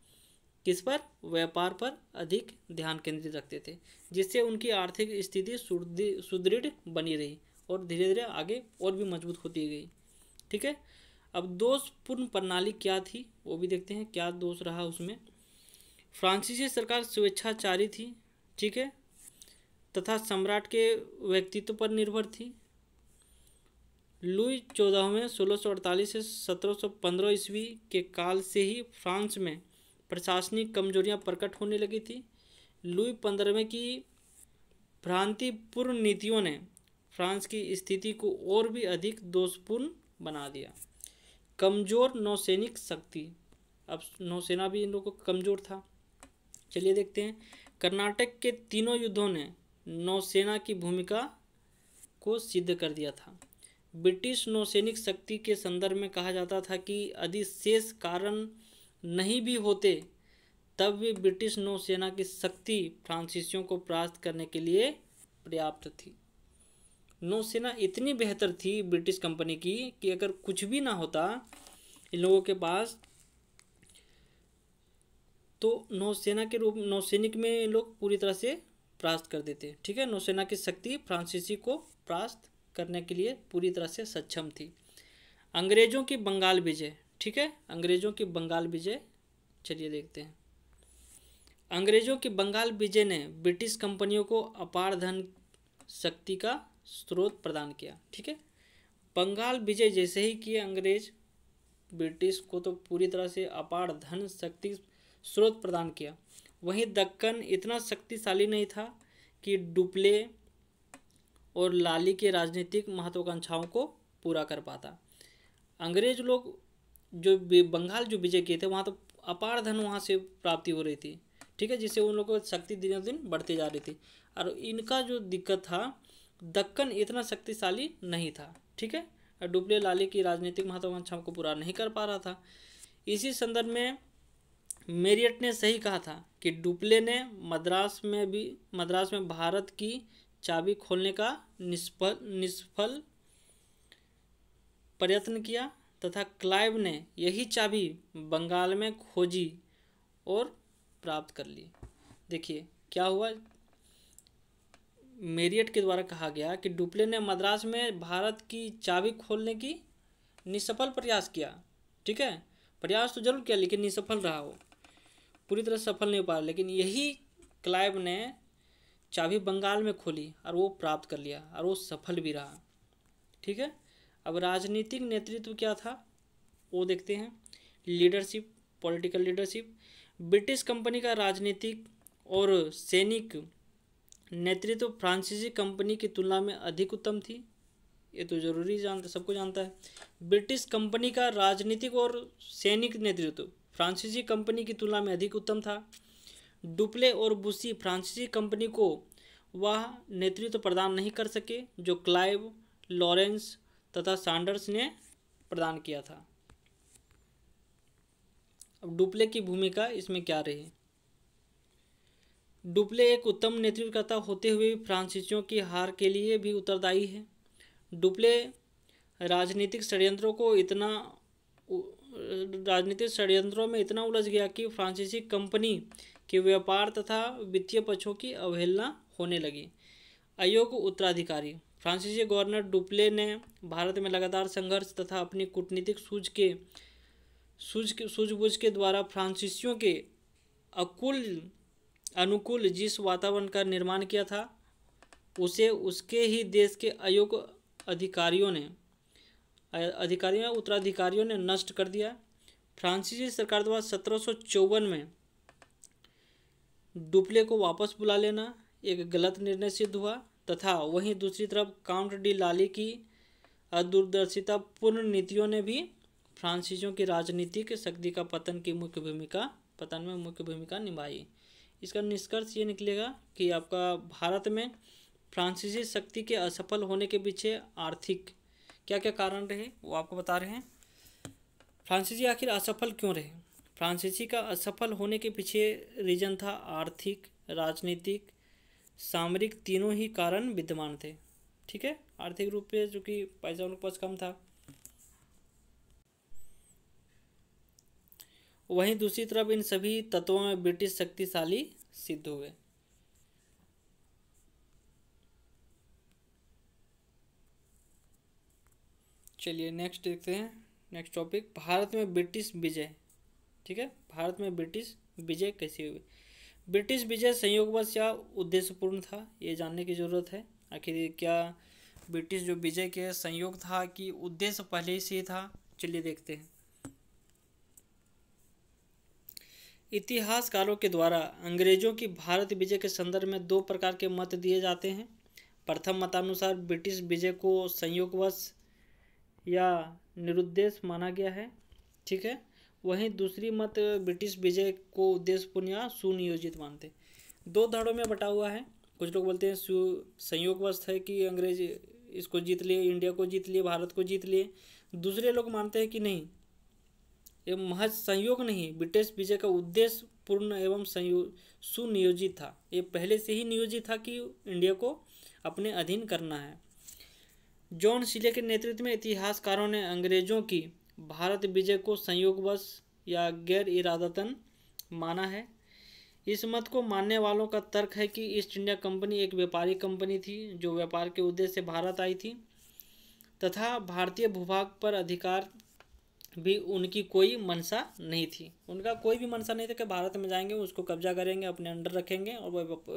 किस पर व्यापार पर अधिक ध्यान केंद्रित रखते थे जिससे उनकी आर्थिक स्थिति सुदृढ़ बनी रही और धीरे धीरे आगे और भी मजबूत होती गई ठीक है अब दोषपूर्ण प्रणाली क्या थी वो भी देखते हैं क्या दोष रहा उसमें फ्रांसीसी सरकार स्वेच्छाचारी थी ठीक है तथा सम्राट के व्यक्तित्व पर निर्भर थी लुई चौदहवें सोलह सौ अड़तालीस से सत्रह सौ पंद्रह ईस्वी के काल से ही फ्रांस में प्रशासनिक कमजोरियां प्रकट होने लगी थी लुई पंद्रहवें की भ्रांतिपूर्ण नीतियों ने फ्रांस की स्थिति को और भी अधिक दोषपूर्ण बना दिया कमज़ोर नौसैनिक शक्ति अब नौसेना भी इन लोगों को कमज़ोर था चलिए देखते हैं कर्नाटक के तीनों युद्धों ने नौसेना की भूमिका को सिद्ध कर दिया था ब्रिटिश नौसैनिक शक्ति के संदर्भ में कहा जाता था कि यदि शेष कारण नहीं भी होते तब भी ब्रिटिश नौसेना की शक्ति फ्रांसीसियों को परास्त करने के लिए पर्याप्त थी नौसेना इतनी बेहतर थी ब्रिटिश कंपनी की कि अगर कुछ भी ना होता इन लोगों के पास तो नौसेना के रूप नौसैनिक में लोग पूरी तरह से प्रास्त कर देते ठीक है नौसेना की शक्ति फ्रांसीसी को प्रास्त करने के लिए पूरी तरह से सक्षम थी अंग्रेजों की बंगाल विजय ठीक है अंग्रेजों की बंगाल विजय चलिए देखते हैं अंग्रेजों की बंगाल विजय ने ब्रिटिश कंपनियों को अपार धन शक्ति का स्रोत प्रदान किया ठीक है बंगाल विजय जैसे ही किए अंग्रेज ब्रिटिश को तो पूरी तरह से अपार धन शक्ति स्रोत प्रदान किया वहीं दक्कन इतना शक्तिशाली नहीं था कि डुपले और लाली के राजनीतिक महत्वाकांक्षाओं को पूरा कर पाता अंग्रेज लोग जो बंगाल जो विजय किए थे वहाँ तो अपार धन वहाँ से प्राप्ति हो रही थी ठीक है जिससे उन लोगों को शक्ति दिनों दिन बढ़ती जा रही थी और इनका जो दिक्कत था दक्कन इतना शक्तिशाली नहीं था ठीक है और डुबले लाली की राजनीतिक महत्वाकांक्षा को पूरा नहीं कर पा रहा था इसी संदर्भ में मेरियट ने सही कहा था कि डुप्ले ने मद्रास में भी मद्रास में भारत की चाबी खोलने का निष्फल निष्फल प्रयत्न किया तथा क्लाइव ने यही चाबी बंगाल में खोजी और प्राप्त कर ली देखिए क्या हुआ मेरियट के द्वारा कहा गया कि डुप्ले ने मद्रास में भारत की चाबी खोलने की निसफल प्रयास किया ठीक है प्रयास तो जरूर किया लेकिन निसफल रहा वो पूरी तरह सफल नहीं हो पा लेकिन यही क्लाइव ने चाबी बंगाल में खोली और वो प्राप्त कर लिया और वो सफल भी रहा ठीक है अब राजनीतिक नेतृत्व क्या था वो देखते हैं leadership political leadership British company का राजनीतिक और सैनिक नेतृत्व तो फ्रांसीसी कंपनी की तुलना में अधिक उत्तम थी ये तो जरूरी जानता सबको जानता है ब्रिटिश कंपनी का राजनीतिक और सैनिक नेतृत्व तो फ्रांसीसी कंपनी की तुलना में अधिक उत्तम था डुप्ले और बुसी फ्रांसीसी कंपनी को वह नेतृत्व तो प्रदान नहीं कर सके जो क्लाइव लॉरेंस तथा सैंडर्स ने प्रदान किया था अब डुप्ले की भूमिका इसमें क्या रही डुप्ले एक उत्तम नेतृत्वकर्ता होते हुए भी फ्रांसीसियों की हार के लिए भी उत्तरदायी है डुप्ले राजनीतिक षडयंत्रों को इतना राजनीतिक षडयंत्रों में इतना उलझ गया कि फ्रांसीसी कंपनी के व्यापार तथा वित्तीय पक्षों की अवहेलना होने लगी अयोग्य उत्तराधिकारी फ्रांसीसी गवर्नर डुप्ले ने भारत में लगातार संघर्ष तथा अपनी कूटनीतिक सूझ के सूझ सूझबूझ के द्वारा फ्रांसीसियों के अकुल अनुकूल जिस वातावरण का निर्माण किया था उसे उसके ही देश के अयोग्य अधिकारियों ने अधिकारियों उत्तराधिकारियों ने नष्ट कर दिया फ्रांसीसी सरकार द्वारा सत्रह में डुप्ले को वापस बुला लेना एक गलत निर्णय सिद्ध हुआ तथा वहीं दूसरी तरफ काउंट डी लाली की दूरदर्शितापूर्ण नीतियों ने भी फ्रांसीसियों की राजनीतिक शक्ति का पतन की मुख्य भूमिका पतन में मुख्य भूमिका निभाई इसका निष्कर्ष ये निकलेगा कि आपका भारत में फ्रांसीसी शक्ति के असफल होने के पीछे आर्थिक क्या क्या कारण रहे वो आपको बता रहे हैं फ्रांसीसी आखिर असफल क्यों रहे फ्रांसीसी का असफल होने के पीछे रीजन था आर्थिक राजनीतिक सामरिक तीनों ही कारण विद्यमान थे ठीक है आर्थिक रूप से जो कि पैसा उनके पास कम था वहीं दूसरी तरफ इन सभी तत्वों में ब्रिटिश शक्तिशाली सिद्ध हुए चलिए नेक्स्ट देखते हैं नेक्स्ट टॉपिक भारत में ब्रिटिश विजय ठीक है भारत में ब्रिटिश विजय कैसे हुई ब्रिटिश विजय संयोगवश या उद्देश्यपूर्ण था ये जानने की ज़रूरत है आखिर क्या ब्रिटिश जो विजय के संयोग था कि उद्देश्य पहले ही से था चलिए देखते हैं इतिहासकारों के द्वारा अंग्रेजों की भारत विजय के संदर्भ में दो प्रकार के मत दिए जाते हैं प्रथम मतानुसार ब्रिटिश विजय को संयोगवश या निरुद्देश माना गया है ठीक है वहीं दूसरी मत ब्रिटिश विजय को उद्देश्यपूर्ण या सुनियोजित मानते दो धड़ों में बटा हुआ है कुछ लोग बोलते हैं सु संयोगवश है कि अंग्रेज इसको जीत लिए इंडिया को जीत लिए भारत को जीत लिए दूसरे लोग मानते हैं कि नहीं ये महज संयोग नहीं ब्रिटिश विजय का उद्देश्य पूर्ण एवं सुनियोजित था ये पहले से ही नियोजित था कि इंडिया को अपने अधीन करना है जॉन सिले के नेतृत्व में इतिहासकारों ने अंग्रेजों की भारत विजय को संयोगवश या गैर इरादतन माना है इस मत को मानने वालों का तर्क है कि ईस्ट इंडिया कंपनी एक व्यापारी कंपनी थी जो व्यापार के उद्देश्य से भारत आई थी तथा भारतीय भूभाग पर अधिकार भी उनकी कोई मनसा नहीं थी उनका कोई भी मनसा नहीं था कि भारत में जाएंगे उसको कब्जा करेंगे अपने अंडर रखेंगे और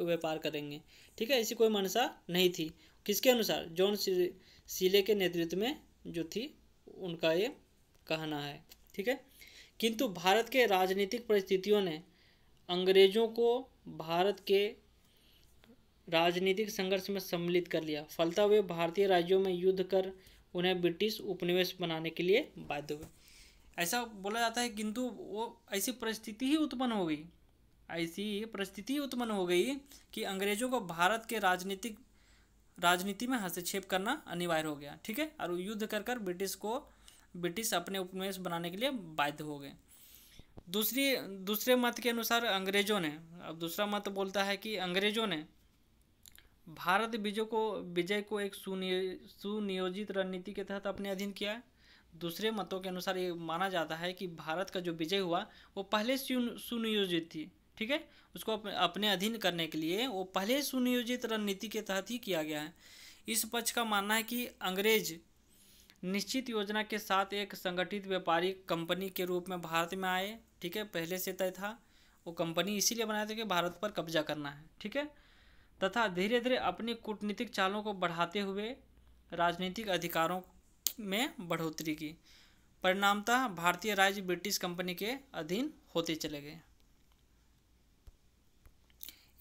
व्यापार करेंगे ठीक है ऐसी कोई मनसा नहीं थी किसके अनुसार जॉन सीले के नेतृत्व में जो थी उनका ये कहना है ठीक है किंतु भारत के राजनीतिक परिस्थितियों ने अंग्रेजों को भारत के राजनीतिक संघर्ष में सम्मिलित कर लिया फलता हुए भारतीय राज्यों में युद्ध कर उन्हें ब्रिटिश उपनिवेश बनाने के लिए बाध्य हुए ऐसा बोला जाता है किंतु वो ऐसी परिस्थिति ही उत्पन्न हो गई ऐसी परिस्थिति उत्पन्न हो गई कि अंग्रेजों को भारत के राजनीतिक राजनीति में हस्तक्षेप करना अनिवार्य हो गया ठीक है और युद्ध कर कर ब्रिटिश को ब्रिटिश अपने उपनिवेश बनाने के लिए बाध्य हो गए दूसरी दूसरे मत के अनुसार अंग्रेजों ने अब दूसरा मत बोलता है कि अंग्रेजों ने भारत विजय को विजय को एक सुनियो सुनियोजित रणनीति के तहत अपने अधीन किया है दूसरे मतों के अनुसार ये माना जाता है कि भारत का जो विजय हुआ वो पहले सुनियोजित थी ठीक है उसको अपने अधीन करने के लिए वो पहले सुनियोजित रणनीति के तहत ही किया गया है इस पक्ष का मानना है कि अंग्रेज निश्चित योजना के साथ एक संगठित व्यापारी कंपनी के रूप में भारत में आए ठीक है पहले से तय था वो कंपनी इसीलिए बनाया था कि भारत पर कब्जा करना है ठीक है तथा धीरे धीरे अपनी कूटनीतिक चालों को बढ़ाते हुए राजनीतिक अधिकारों में बढ़ोतरी की परिणामतः भारतीय राज्य ब्रिटिश कंपनी के अधीन होते चले गए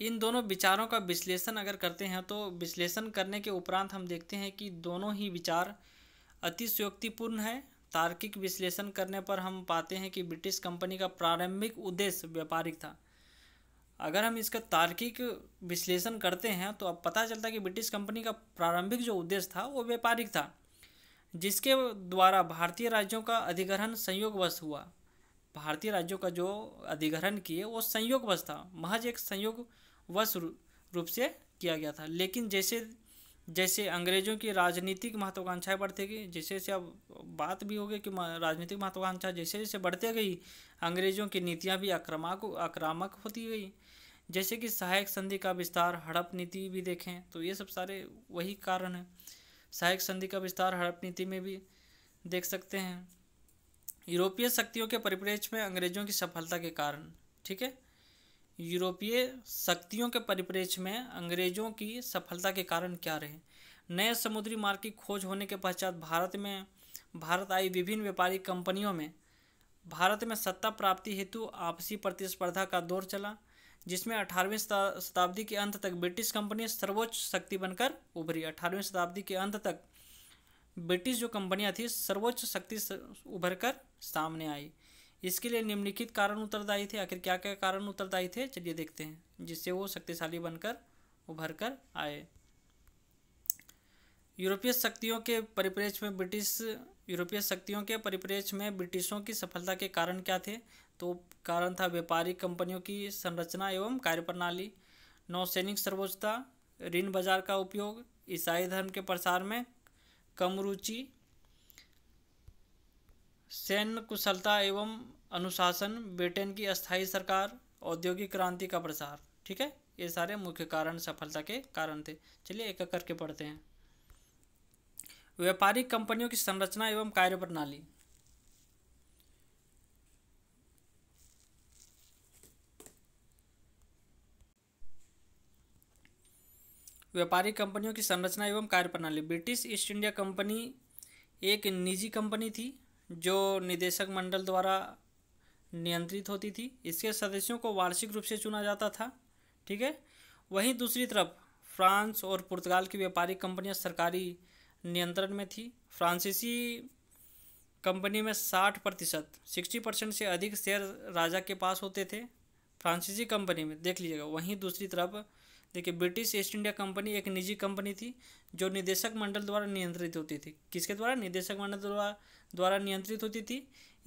इन दोनों विचारों का विश्लेषण अगर करते हैं तो विश्लेषण करने के उपरांत हम देखते हैं कि दोनों ही विचार अतिशयोक्तिपूर्ण है तार्किक विश्लेषण करने पर हम पाते हैं कि ब्रिटिश कंपनी का प्रारंभिक उद्देश्य व्यापारिक था अगर हम इसका तार्किक विश्लेषण करते हैं तो अब पता चलता है कि ब्रिटिश कंपनी का प्रारंभिक जो उद्देश्य था वो व्यापारिक था जिसके द्वारा भारतीय राज्यों का अधिग्रहण संयोगवश हुआ भारतीय राज्यों का जो अधिग्रहण किए वो संयोगवश था महज एक संयोगवश रूप से किया गया था लेकिन जैसे जैसे अंग्रेजों की राजनीतिक महत्वाकांक्षाएं बढ़ती गई जैसे जैसे अब बात भी हो गई कि राजनीतिक महत्वाकांक्षा जैसे जैसे बढ़ते गई अंग्रेजों की नीतियाँ भी आक्रामक आक्रामक होती गई जैसे कि सहायक संधि का विस्तार हड़प नीति भी देखें तो ये सब सारे वही कारण हैं सहायक संधि का विस्तार हड़प नीति में भी देख सकते हैं यूरोपीय शक्तियों के परिप्रेक्ष्य में अंग्रेजों की सफलता के कारण ठीक है यूरोपीय शक्तियों के परिप्रेक्ष्य में अंग्रेजों की सफलता के कारण क्या रहे नए समुद्री मार्ग की खोज होने के पश्चात भारत में भारत आई विभिन्न व्यापारिक कंपनियों में भारत में सत्ता प्राप्ति हेतु आपसी प्रतिस्पर्धा का दौर चला जिसमें अठारहवीं शताब्दी के अंत तक ब्रिटिश कंपनियां सर्वोच्च शक्ति बनकर उभरी अठारहवीं शताब्दी के अंत तक ब्रिटिश जो कंपनियां थी सर्वोच्च शक्ति उभर कर सामने आई इसके लिए निम्नलिखित कारण उत्तरदायी थे आखिर क्या क्या कारण उत्तरदायी थे चलिए देखते हैं जिससे वो शक्तिशाली बनकर उभर कर आए यूरोपीय शक्तियों के परिप्रेक्ष्य में ब्रिटिश यूरोपीय शक्तियों के परिप्रेक्ष्य में ब्रिटिशों की सफलता के कारण क्या थे तो कारण था व्यापारिक कंपनियों की संरचना एवं कार्यप्रणाली नौसैनिक सर्वोच्चता ऋण बाजार का उपयोग ईसाई धर्म के प्रसार में कम रुचि सैन्य कुशलता एवं अनुशासन ब्रिटेन की अस्थायी सरकार औद्योगिक क्रांति का प्रसार ठीक है ये सारे मुख्य कारण सफलता के कारण थे चलिए एक एक करके पढ़ते हैं व्यापारिक कंपनियों की संरचना एवं कार्यप्रणाली व्यापारिक कंपनियों की संरचना एवं कार्यप्रणाली ब्रिटिश ईस्ट इंडिया कंपनी एक निजी कंपनी थी जो निदेशक मंडल द्वारा नियंत्रित होती थी इसके सदस्यों को वार्षिक रूप से चुना जाता था ठीक है वहीं दूसरी तरफ फ्रांस और पुर्तगाल की व्यापारिक कंपनियां सरकारी नियंत्रण में थी फ्रांसीसी कंपनी में साठ प्रतिशत सिक्सटी परसेंट से अधिक शेयर राजा के पास होते थे फ्रांसीसी कंपनी में देख लीजिएगा वहीं दूसरी तरफ देखिए ब्रिटिश ईस्ट इंडिया कंपनी एक निजी कंपनी थी जो निदेशक मंडल द्वारा नियंत्रित होती थी किसके द्वारा निदेशक मंडल द्वारा द्वारा नियंत्रित होती थी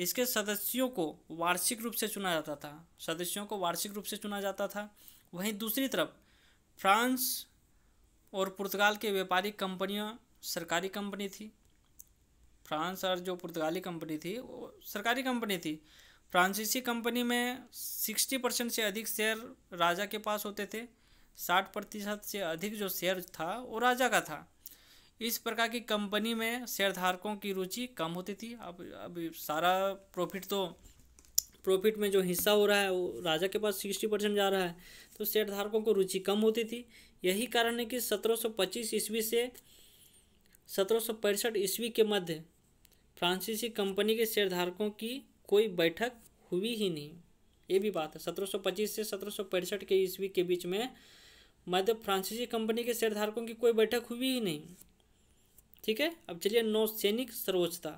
इसके सदस्यों को वार्षिक रूप से चुना जाता था सदस्यों को वार्षिक रूप से चुना जाता था वहीं दूसरी तरफ फ्रांस और पुर्तगाल के व्यापारिक कंपनियां सरकारी कंपनी थी फ्रांस और जो पुर्तगाली कंपनी थी वो सरकारी कंपनी थी फ्रांसीसी कंपनी में सिक्सटी परसेंट से अधिक शेयर राजा के पास होते थे साठ प्रतिशत से अधिक जो शेयर था वो राजा का था इस प्रकार की कंपनी में शेयरधारकों की रुचि कम होती थी अब अब सारा प्रॉफिट तो प्रॉफिट में जो हिस्सा हो रहा है वो राजा के पास सिक्सटी परसेंट जा रहा है तो शेयरधारकों को रुचि कम होती थी यही कारण है कि 1725 ईस्वी से सत्रह ईस्वी के मध्य फ्रांसीसी कंपनी के शेयरधारकों की कोई बैठक हुई ही नहीं ये भी बात है 1725 से सत्रह के ईस्वी के बीच में मध्य फ्रांसीसी कंपनी के शेयरधारकों की कोई बैठक हुई ही नहीं ठीक है अब चलिए नौसैनिक सर्वोच्चता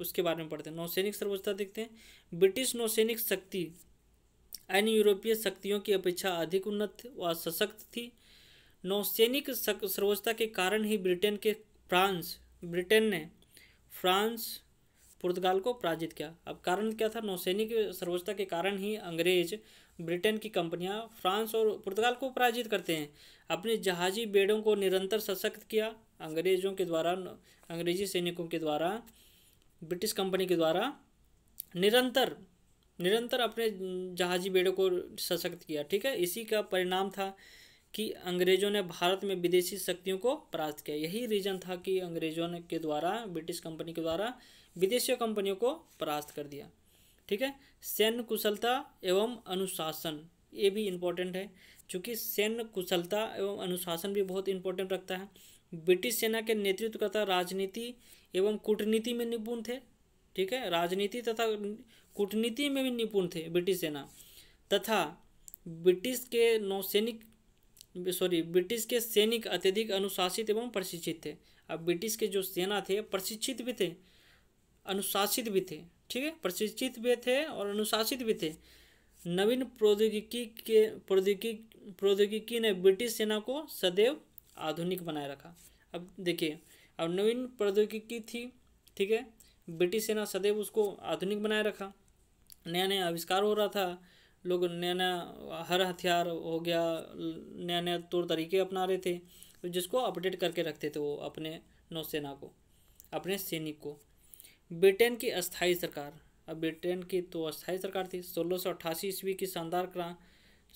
उसके बारे में पढ़ते हैं नौसैनिक सर्वोच्चता देखते हैं ब्रिटिश नौसैनिक शक्ति अन्य यूरोपीय शक्तियों की अपेक्षा अधिक उन्नत व सशक्त थी नौसैनिक सर्वोच्चता के कारण ही ब्रिटेन के फ्रांस ब्रिटेन ने फ्रांस पुर्तगाल को पराजित किया अब कारण क्या था नौसैनिक सर्वोच्चता के कारण ही अंग्रेज ब्रिटेन की कंपनियां फ्रांस और पुर्तगाल को पराजित करते हैं अपने जहाजी बेड़ों को निरंतर सशक्त किया अंग्रेजों के द्वारा अंग्रेजी सैनिकों के द्वारा ब्रिटिश कंपनी के द्वारा निरंतर निरंतर अपने जहाजी बेड़ों को सशक्त किया ठीक है इसी का परिणाम था कि अंग्रेजों ने भारत में विदेशी शक्तियों को परास्त किया यही रीज़न था कि अंग्रेजों ने के द्वारा ब्रिटिश कंपनी के द्वारा विदेशी कंपनियों को परास्त कर दिया ठीक है सैन्य कुशलता एवं अनुशासन ये भी इम्पोर्टेंट है चूँकि सैन्य कुशलता एवं अनुशासन भी बहुत इंपॉर्टेंट रखता है ब्रिटिश सेना के नेतृत्व तथा राजनीति एवं कूटनीति में निपुण थे ठीक है राजनीति तथा कूटनीति में भी निपुण थे ब्रिटिश सेना तथा ब्रिटिश के नौसैनिक सॉरी ब्रिटिश के सैनिक अत्यधिक अनुशासित एवं प्रशिक्षित थे अब ब्रिटिश के जो सेना थे प्रशिक्षित भी थे अनुशासित भी थे ठीक है प्रशिक्षित भी थे और अनुशासित भी थे नवीन प्रौद्योगिकी के प्रौद्योगिकी प्रौद्योगिकी ने ब्रिटिश सेना को सदैव आधुनिक बनाए रखा अब देखिए अब नवीन प्रौद्योगिकी थी ठीक है ब्रिटिश सेना सदैव उसको आधुनिक बनाए रखा नया नया आविष्कार हो रहा था लोग नया नया हर हथियार हो गया नया नया तौर तरीके अपना रहे थे जिसको अपडेट करके रखते थे वो अपने नौसेना को अपने सैनिक को ब्रिटेन की अस्थाई सरकार अब ब्रिटेन की तो अस्थाई सरकार थी सोलह सौ अट्ठासी ईस्वी की शानदार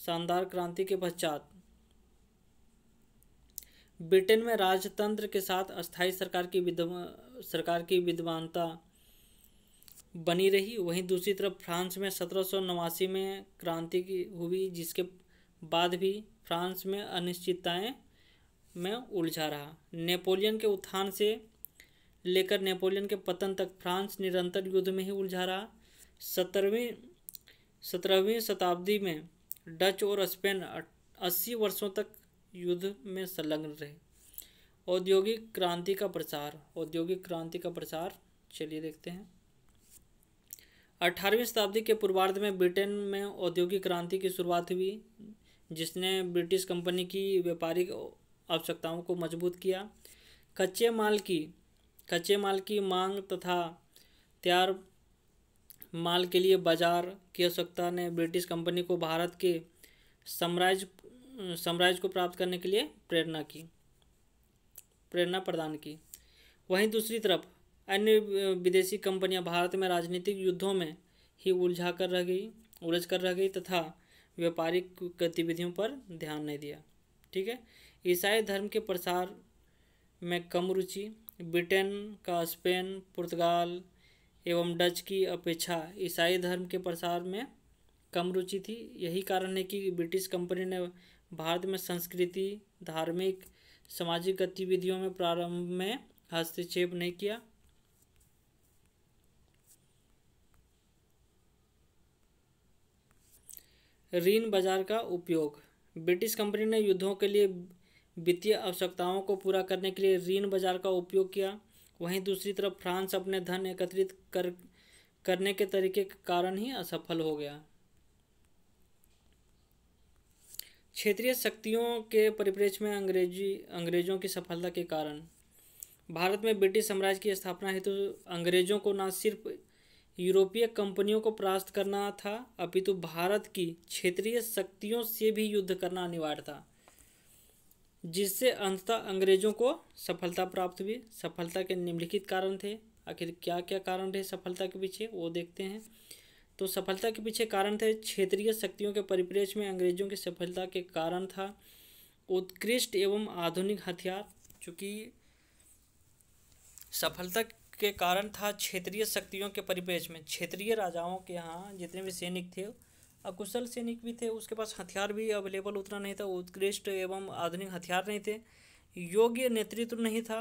शानदार क्रांति के पश्चात ब्रिटेन में राजतंत्र के साथ अस्थाई सरकार की सरकार की विद्वानता बनी रही वहीं दूसरी तरफ फ्रांस में सत्रह सौ नवासी में क्रांति की हुई जिसके बाद भी फ्रांस में अनिश्चितताएं में उलझा रहा नेपोलियन के उत्थान से लेकर नेपोलियन के पतन तक फ्रांस निरंतर युद्ध में ही उलझा रहा सत्रहवीं सत्रहवीं शताब्दी में डच और स्पेन अस्सी वर्षों तक युद्ध में संलग्न रहे औद्योगिक क्रांति का प्रसार औद्योगिक क्रांति का प्रसार चलिए देखते हैं अठारहवीं शताब्दी के पूर्वार्ध में ब्रिटेन में औद्योगिक क्रांति की शुरुआत हुई जिसने ब्रिटिश कंपनी की व्यापारिक आवश्यकताओं को मजबूत किया कच्चे माल की कच्चे माल की मांग तथा तैयार माल के लिए बाजार की आवश्यकता ने ब्रिटिश कंपनी को भारत के साम्राज्य साम्राज्य को प्राप्त करने के लिए प्रेरणा की प्रेरणा प्रदान की वहीं दूसरी तरफ अन्य विदेशी कंपनियां भारत में राजनीतिक युद्धों में ही उलझा कर रह गई उलझ कर रह गई तथा व्यापारिक गतिविधियों पर ध्यान नहीं दिया ठीक है ईसाई धर्म के प्रसार में कम रुचि ब्रिटेन का स्पेन पुर्तगाल एवं डच की अपेक्षा ईसाई धर्म के प्रसार में कम रुचि थी यही कारण है कि ब्रिटिश कंपनी ने भारत में संस्कृति धार्मिक सामाजिक गतिविधियों में प्रारंभ में हस्तक्षेप नहीं किया ऋण बाजार का उपयोग ब्रिटिश कंपनी ने युद्धों के लिए वित्तीय आवश्यकताओं को पूरा करने के लिए ऋण बाजार का उपयोग किया वहीं दूसरी तरफ फ्रांस अपने धन एकत्रित कर करने के तरीके के कारण ही असफल हो गया क्षेत्रीय शक्तियों के परिप्रेक्ष्य में अंग्रेजी अंग्रेजों की सफलता के कारण भारत में ब्रिटिश साम्राज्य की स्थापना हेतु तो अंग्रेजों को न सिर्फ यूरोपीय कंपनियों को परास्त करना था अपितु भारत की क्षेत्रीय शक्तियों से भी युद्ध करना अनिवार्य था जिससे अंततः अंग्रेजों को सफलता प्राप्त हुई सफलता के निम्नलिखित कारण थे आखिर क्या क्या कारण थे सफलता के पीछे वो देखते हैं तो सफलता के पीछे कारण थे क्षेत्रीय शक्तियों के परिप्रेक्ष्य में अंग्रेजों की सफलता के कारण था उत्कृष्ट एवं आधुनिक हथियार चूँकि सफलता के कारण था क्षेत्रीय शक्तियों के परिप्रेक्ष्य में क्षेत्रीय राजाओं के यहाँ जितने भी सैनिक थे अकुशल सैनिक भी थे उसके पास हथियार भी अवेलेबल उतना नहीं था उत्कृष्ट एवं आधुनिक हथियार नहीं थे योग्य नेतृत्व नहीं था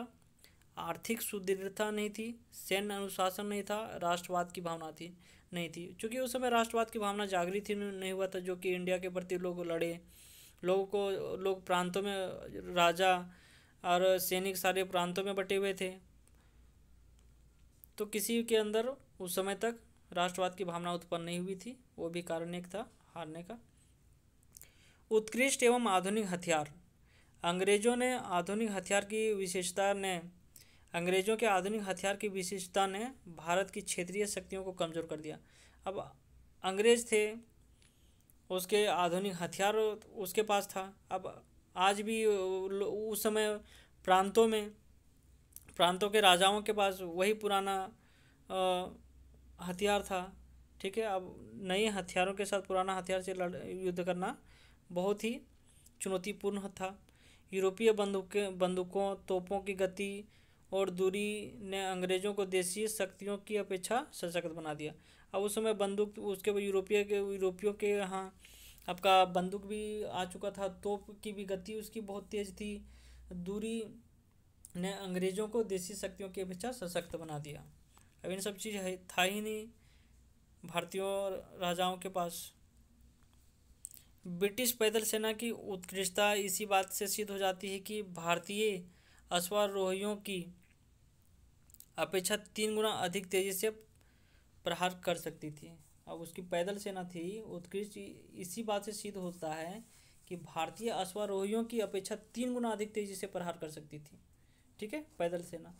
आर्थिक सुदृढ़ता नहीं थी सैन्य अनुशासन नहीं था राष्ट्रवाद की भावना थी नहीं थी क्योंकि उस समय राष्ट्रवाद की भावना जागृत ही नहीं हुआ था जो कि इंडिया के प्रति लोग लड़े लोगों को लोग प्रांतों में राजा और सैनिक सारे प्रांतों में बटे हुए थे तो किसी के अंदर उस समय तक राष्ट्रवाद की भावना उत्पन्न नहीं हुई थी वो भी कारण एक था हारने का उत्कृष्ट एवं आधुनिक हथियार अंग्रेजों ने आधुनिक हथियार की विशेषता ने अंग्रेजों के आधुनिक हथियार की विशेषता ने भारत की क्षेत्रीय शक्तियों को कमज़ोर कर दिया अब अंग्रेज थे उसके आधुनिक हथियार उसके पास था अब आज भी उस समय प्रांतों में प्रांतों के राजाओं के पास वही पुराना हथियार था ठीक है अब नए हथियारों के साथ पुराना हथियार से लड़ युद्ध करना बहुत ही चुनौतीपूर्ण था यूरोपीय बंदूकें बंदूकों तोपों की गति और दूरी ने अंग्रेज़ों को देशी शक्तियों की अपेक्षा सशक्त बना दिया अब उस समय बंदूक उसके यूरोपीय के यूरोपियों के यहाँ आपका बंदूक भी आ चुका था तोप की भी गति उसकी बहुत तेज़ थी दूरी ने अंग्रेज़ों को देशी शक्तियों की अपेक्षा सशक्त बना दिया अब इन सब चीज़ है था ही नहीं भारतीयों राजाओं के पास ब्रिटिश पैदल सेना की उत्कृष्टता इसी बात से सिद्ध हो जाती है कि भारतीय अश्वारोहियों की अपेक्षा तीन गुना अधिक तेज़ी से प्रहार कर सकती थी अब उसकी पैदल सेना थी उत्कृष्ट इसी बात से सिद्ध होता है कि भारतीय अश्वारोहियों की अपेक्षा तीन गुना अधिक तेज़ी से प्रहार कर सकती थी ठीक है पैदल सेना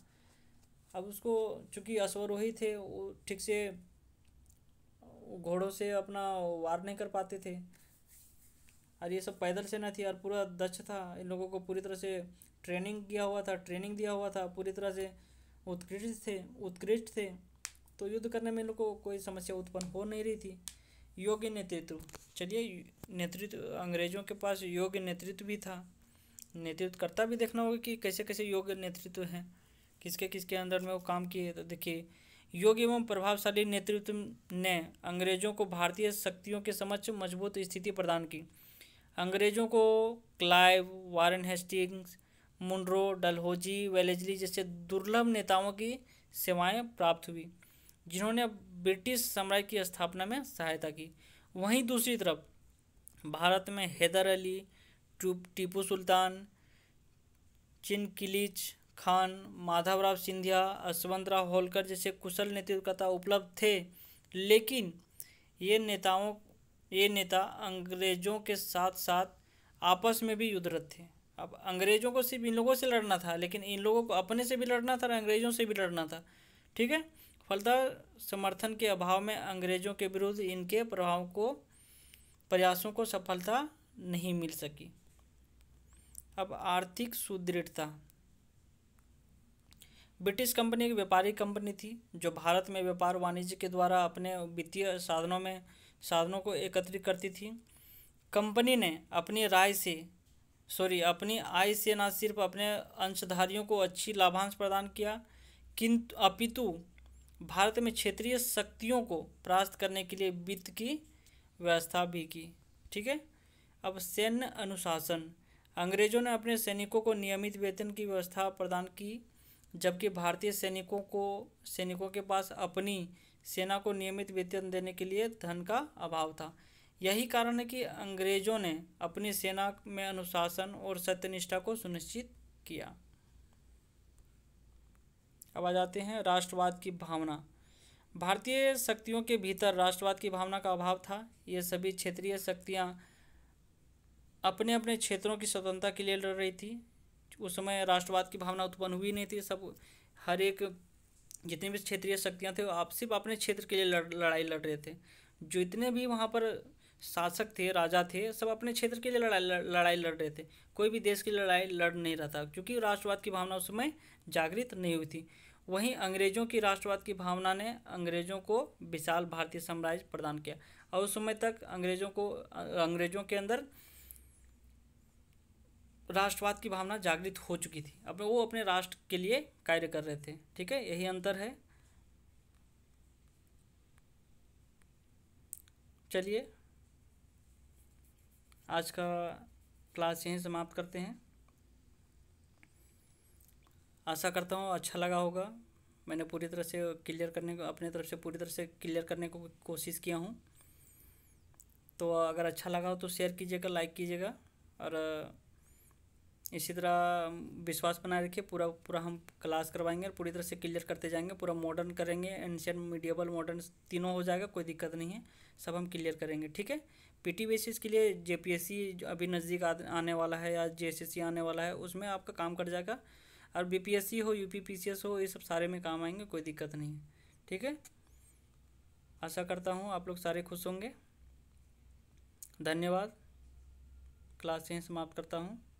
अब उसको चूँकि अश्वरोही थे वो ठीक से घोड़ों से अपना वार नहीं कर पाते थे और ये सब पैदल सेना थी और पूरा दक्ष था इन लोगों को पूरी तरह से ट्रेनिंग किया हुआ था ट्रेनिंग दिया हुआ था पूरी तरह से उत्कृष्ट थे उत्कृष्ट थे तो युद्ध करने में इन लोगों को कोई समस्या उत्पन्न हो नहीं रही थी योग्य नेतृत्व चलिए नेतृत्व अंग्रेजों के पास योग्य नेतृत्व भी था नेतृत्व करता भी देखना होगा कि कैसे कैसे योग्य नेतृत्व हैं किसके किसके अंदर में वो काम किए तो देखिए योग्य एवं प्रभावशाली नेतृत्व ने अंग्रेजों को भारतीय शक्तियों के समक्ष मजबूत स्थिति प्रदान की अंग्रेजों को Clive Warren Hastings Munro Dalhousie Wellesley जैसे दुर्लभ नेताओं की सेवाएं प्राप्त हुई जिन्होंने ब्रिटिश साम्राज्य की स्थापना में सहायता की वहीं दूसरी तरफ भारत में हैदर अली टीपू सुल्तान चिनकिलिच खान माधवराव सिंधिया यशवंतराव होलकर जैसे कुशल नेतृत्वकर्ता उपलब्ध थे लेकिन ये नेताओं ये नेता अंग्रेजों के साथ साथ आपस में भी युद्धरत थे अब अंग्रेजों को सिर्फ इन लोगों से लड़ना था लेकिन इन लोगों को अपने से भी लड़ना था और अंग्रेजों से भी लड़ना था ठीक है फलता समर्थन के अभाव में अंग्रेजों के विरुद्ध इनके प्रभाव को प्रयासों को सफलता नहीं मिल सकी अब आर्थिक सुदृढ़ता ब्रिटिश कंपनी एक व्यापारिक कंपनी थी जो भारत में व्यापार वाणिज्य के द्वारा अपने वित्तीय साधनों में साधनों को एकत्रित करती थी कंपनी ने अपनी राय से सॉरी अपनी आय से न सिर्फ अपने अंशधारियों को अच्छी लाभांश प्रदान किया किंतु अपितु भारत में क्षेत्रीय शक्तियों को प्राप्त करने के लिए वित्त की व्यवस्था भी की ठीक है अब सैन्य अनुशासन अंग्रेजों ने अपने सैनिकों को नियमित वेतन की व्यवस्था प्रदान की जबकि भारतीय सैनिकों को सैनिकों के पास अपनी सेना को नियमित वेतन देने के लिए धन का अभाव था यही कारण है कि अंग्रेजों ने अपनी सेना में अनुशासन और सत्यनिष्ठा को सुनिश्चित किया अब आ जाते हैं राष्ट्रवाद की भावना भारतीय शक्तियों के भीतर राष्ट्रवाद की भावना का अभाव था ये सभी क्षेत्रीय शक्तियाँ अपने अपने क्षेत्रों की स्वतंत्रता के लिए लड़ रही थी उस समय राष्ट्रवाद की भावना उत्पन्न हुई नहीं थी सब हर एक जितने भी क्षेत्रीय शक्तियाँ थे आप सिर्फ अपने क्षेत्र के लिए लड़, लड़ाई लड़ रहे थे जो इतने भी वहाँ पर शासक थे राजा थे सब अपने क्षेत्र के लिए लड़ाई लड़ाई लड़ रहे थे कोई भी देश की लड़ाई लड़ नहीं रहा था क्योंकि राष्ट्रवाद की भावना उस समय जागृत नहीं हुई थी वहीं अंग्रेजों की राष्ट्रवाद की भावना ने अंग्रेजों को विशाल भारतीय साम्राज्य प्रदान किया और उस समय तक अंग्रेजों को अंग्रेजों के अंदर राष्ट्रवाद की भावना जागृत हो चुकी थी अब वो अपने राष्ट्र के लिए कार्य कर रहे थे ठीक है यही अंतर है चलिए आज का क्लास यहीं समाप्त करते हैं आशा करता हूँ अच्छा लगा होगा मैंने पूरी तरह से क्लियर करने को अपने तरफ से पूरी तरह से क्लियर करने को कोशिश किया हूँ तो अगर अच्छा लगा हो तो शेयर कीजिएगा लाइक कीजिएगा और इसी तरह विश्वास बनाए रखिए पूरा पूरा हम क्लास करवाएंगे और पूरी तरह से क्लियर करते जाएंगे पूरा मॉडर्न करेंगे एंशियन मीडियबल मॉडर्न तीनों हो जाएगा कोई दिक्कत नहीं है सब हम क्लियर करेंगे ठीक है पीटी बेसिस के लिए जेपीएससी जो अभी नज़दीक आने वाला है या जे आने वाला है उसमें आपका काम कर जाएगा और बी हो यू हो ये सब सारे में काम आएंगे कोई दिक्कत नहीं है ठीक है आशा करता हूँ आप लोग सारे खुश होंगे धन्यवाद क्लास यहीं समाप्त करता हूँ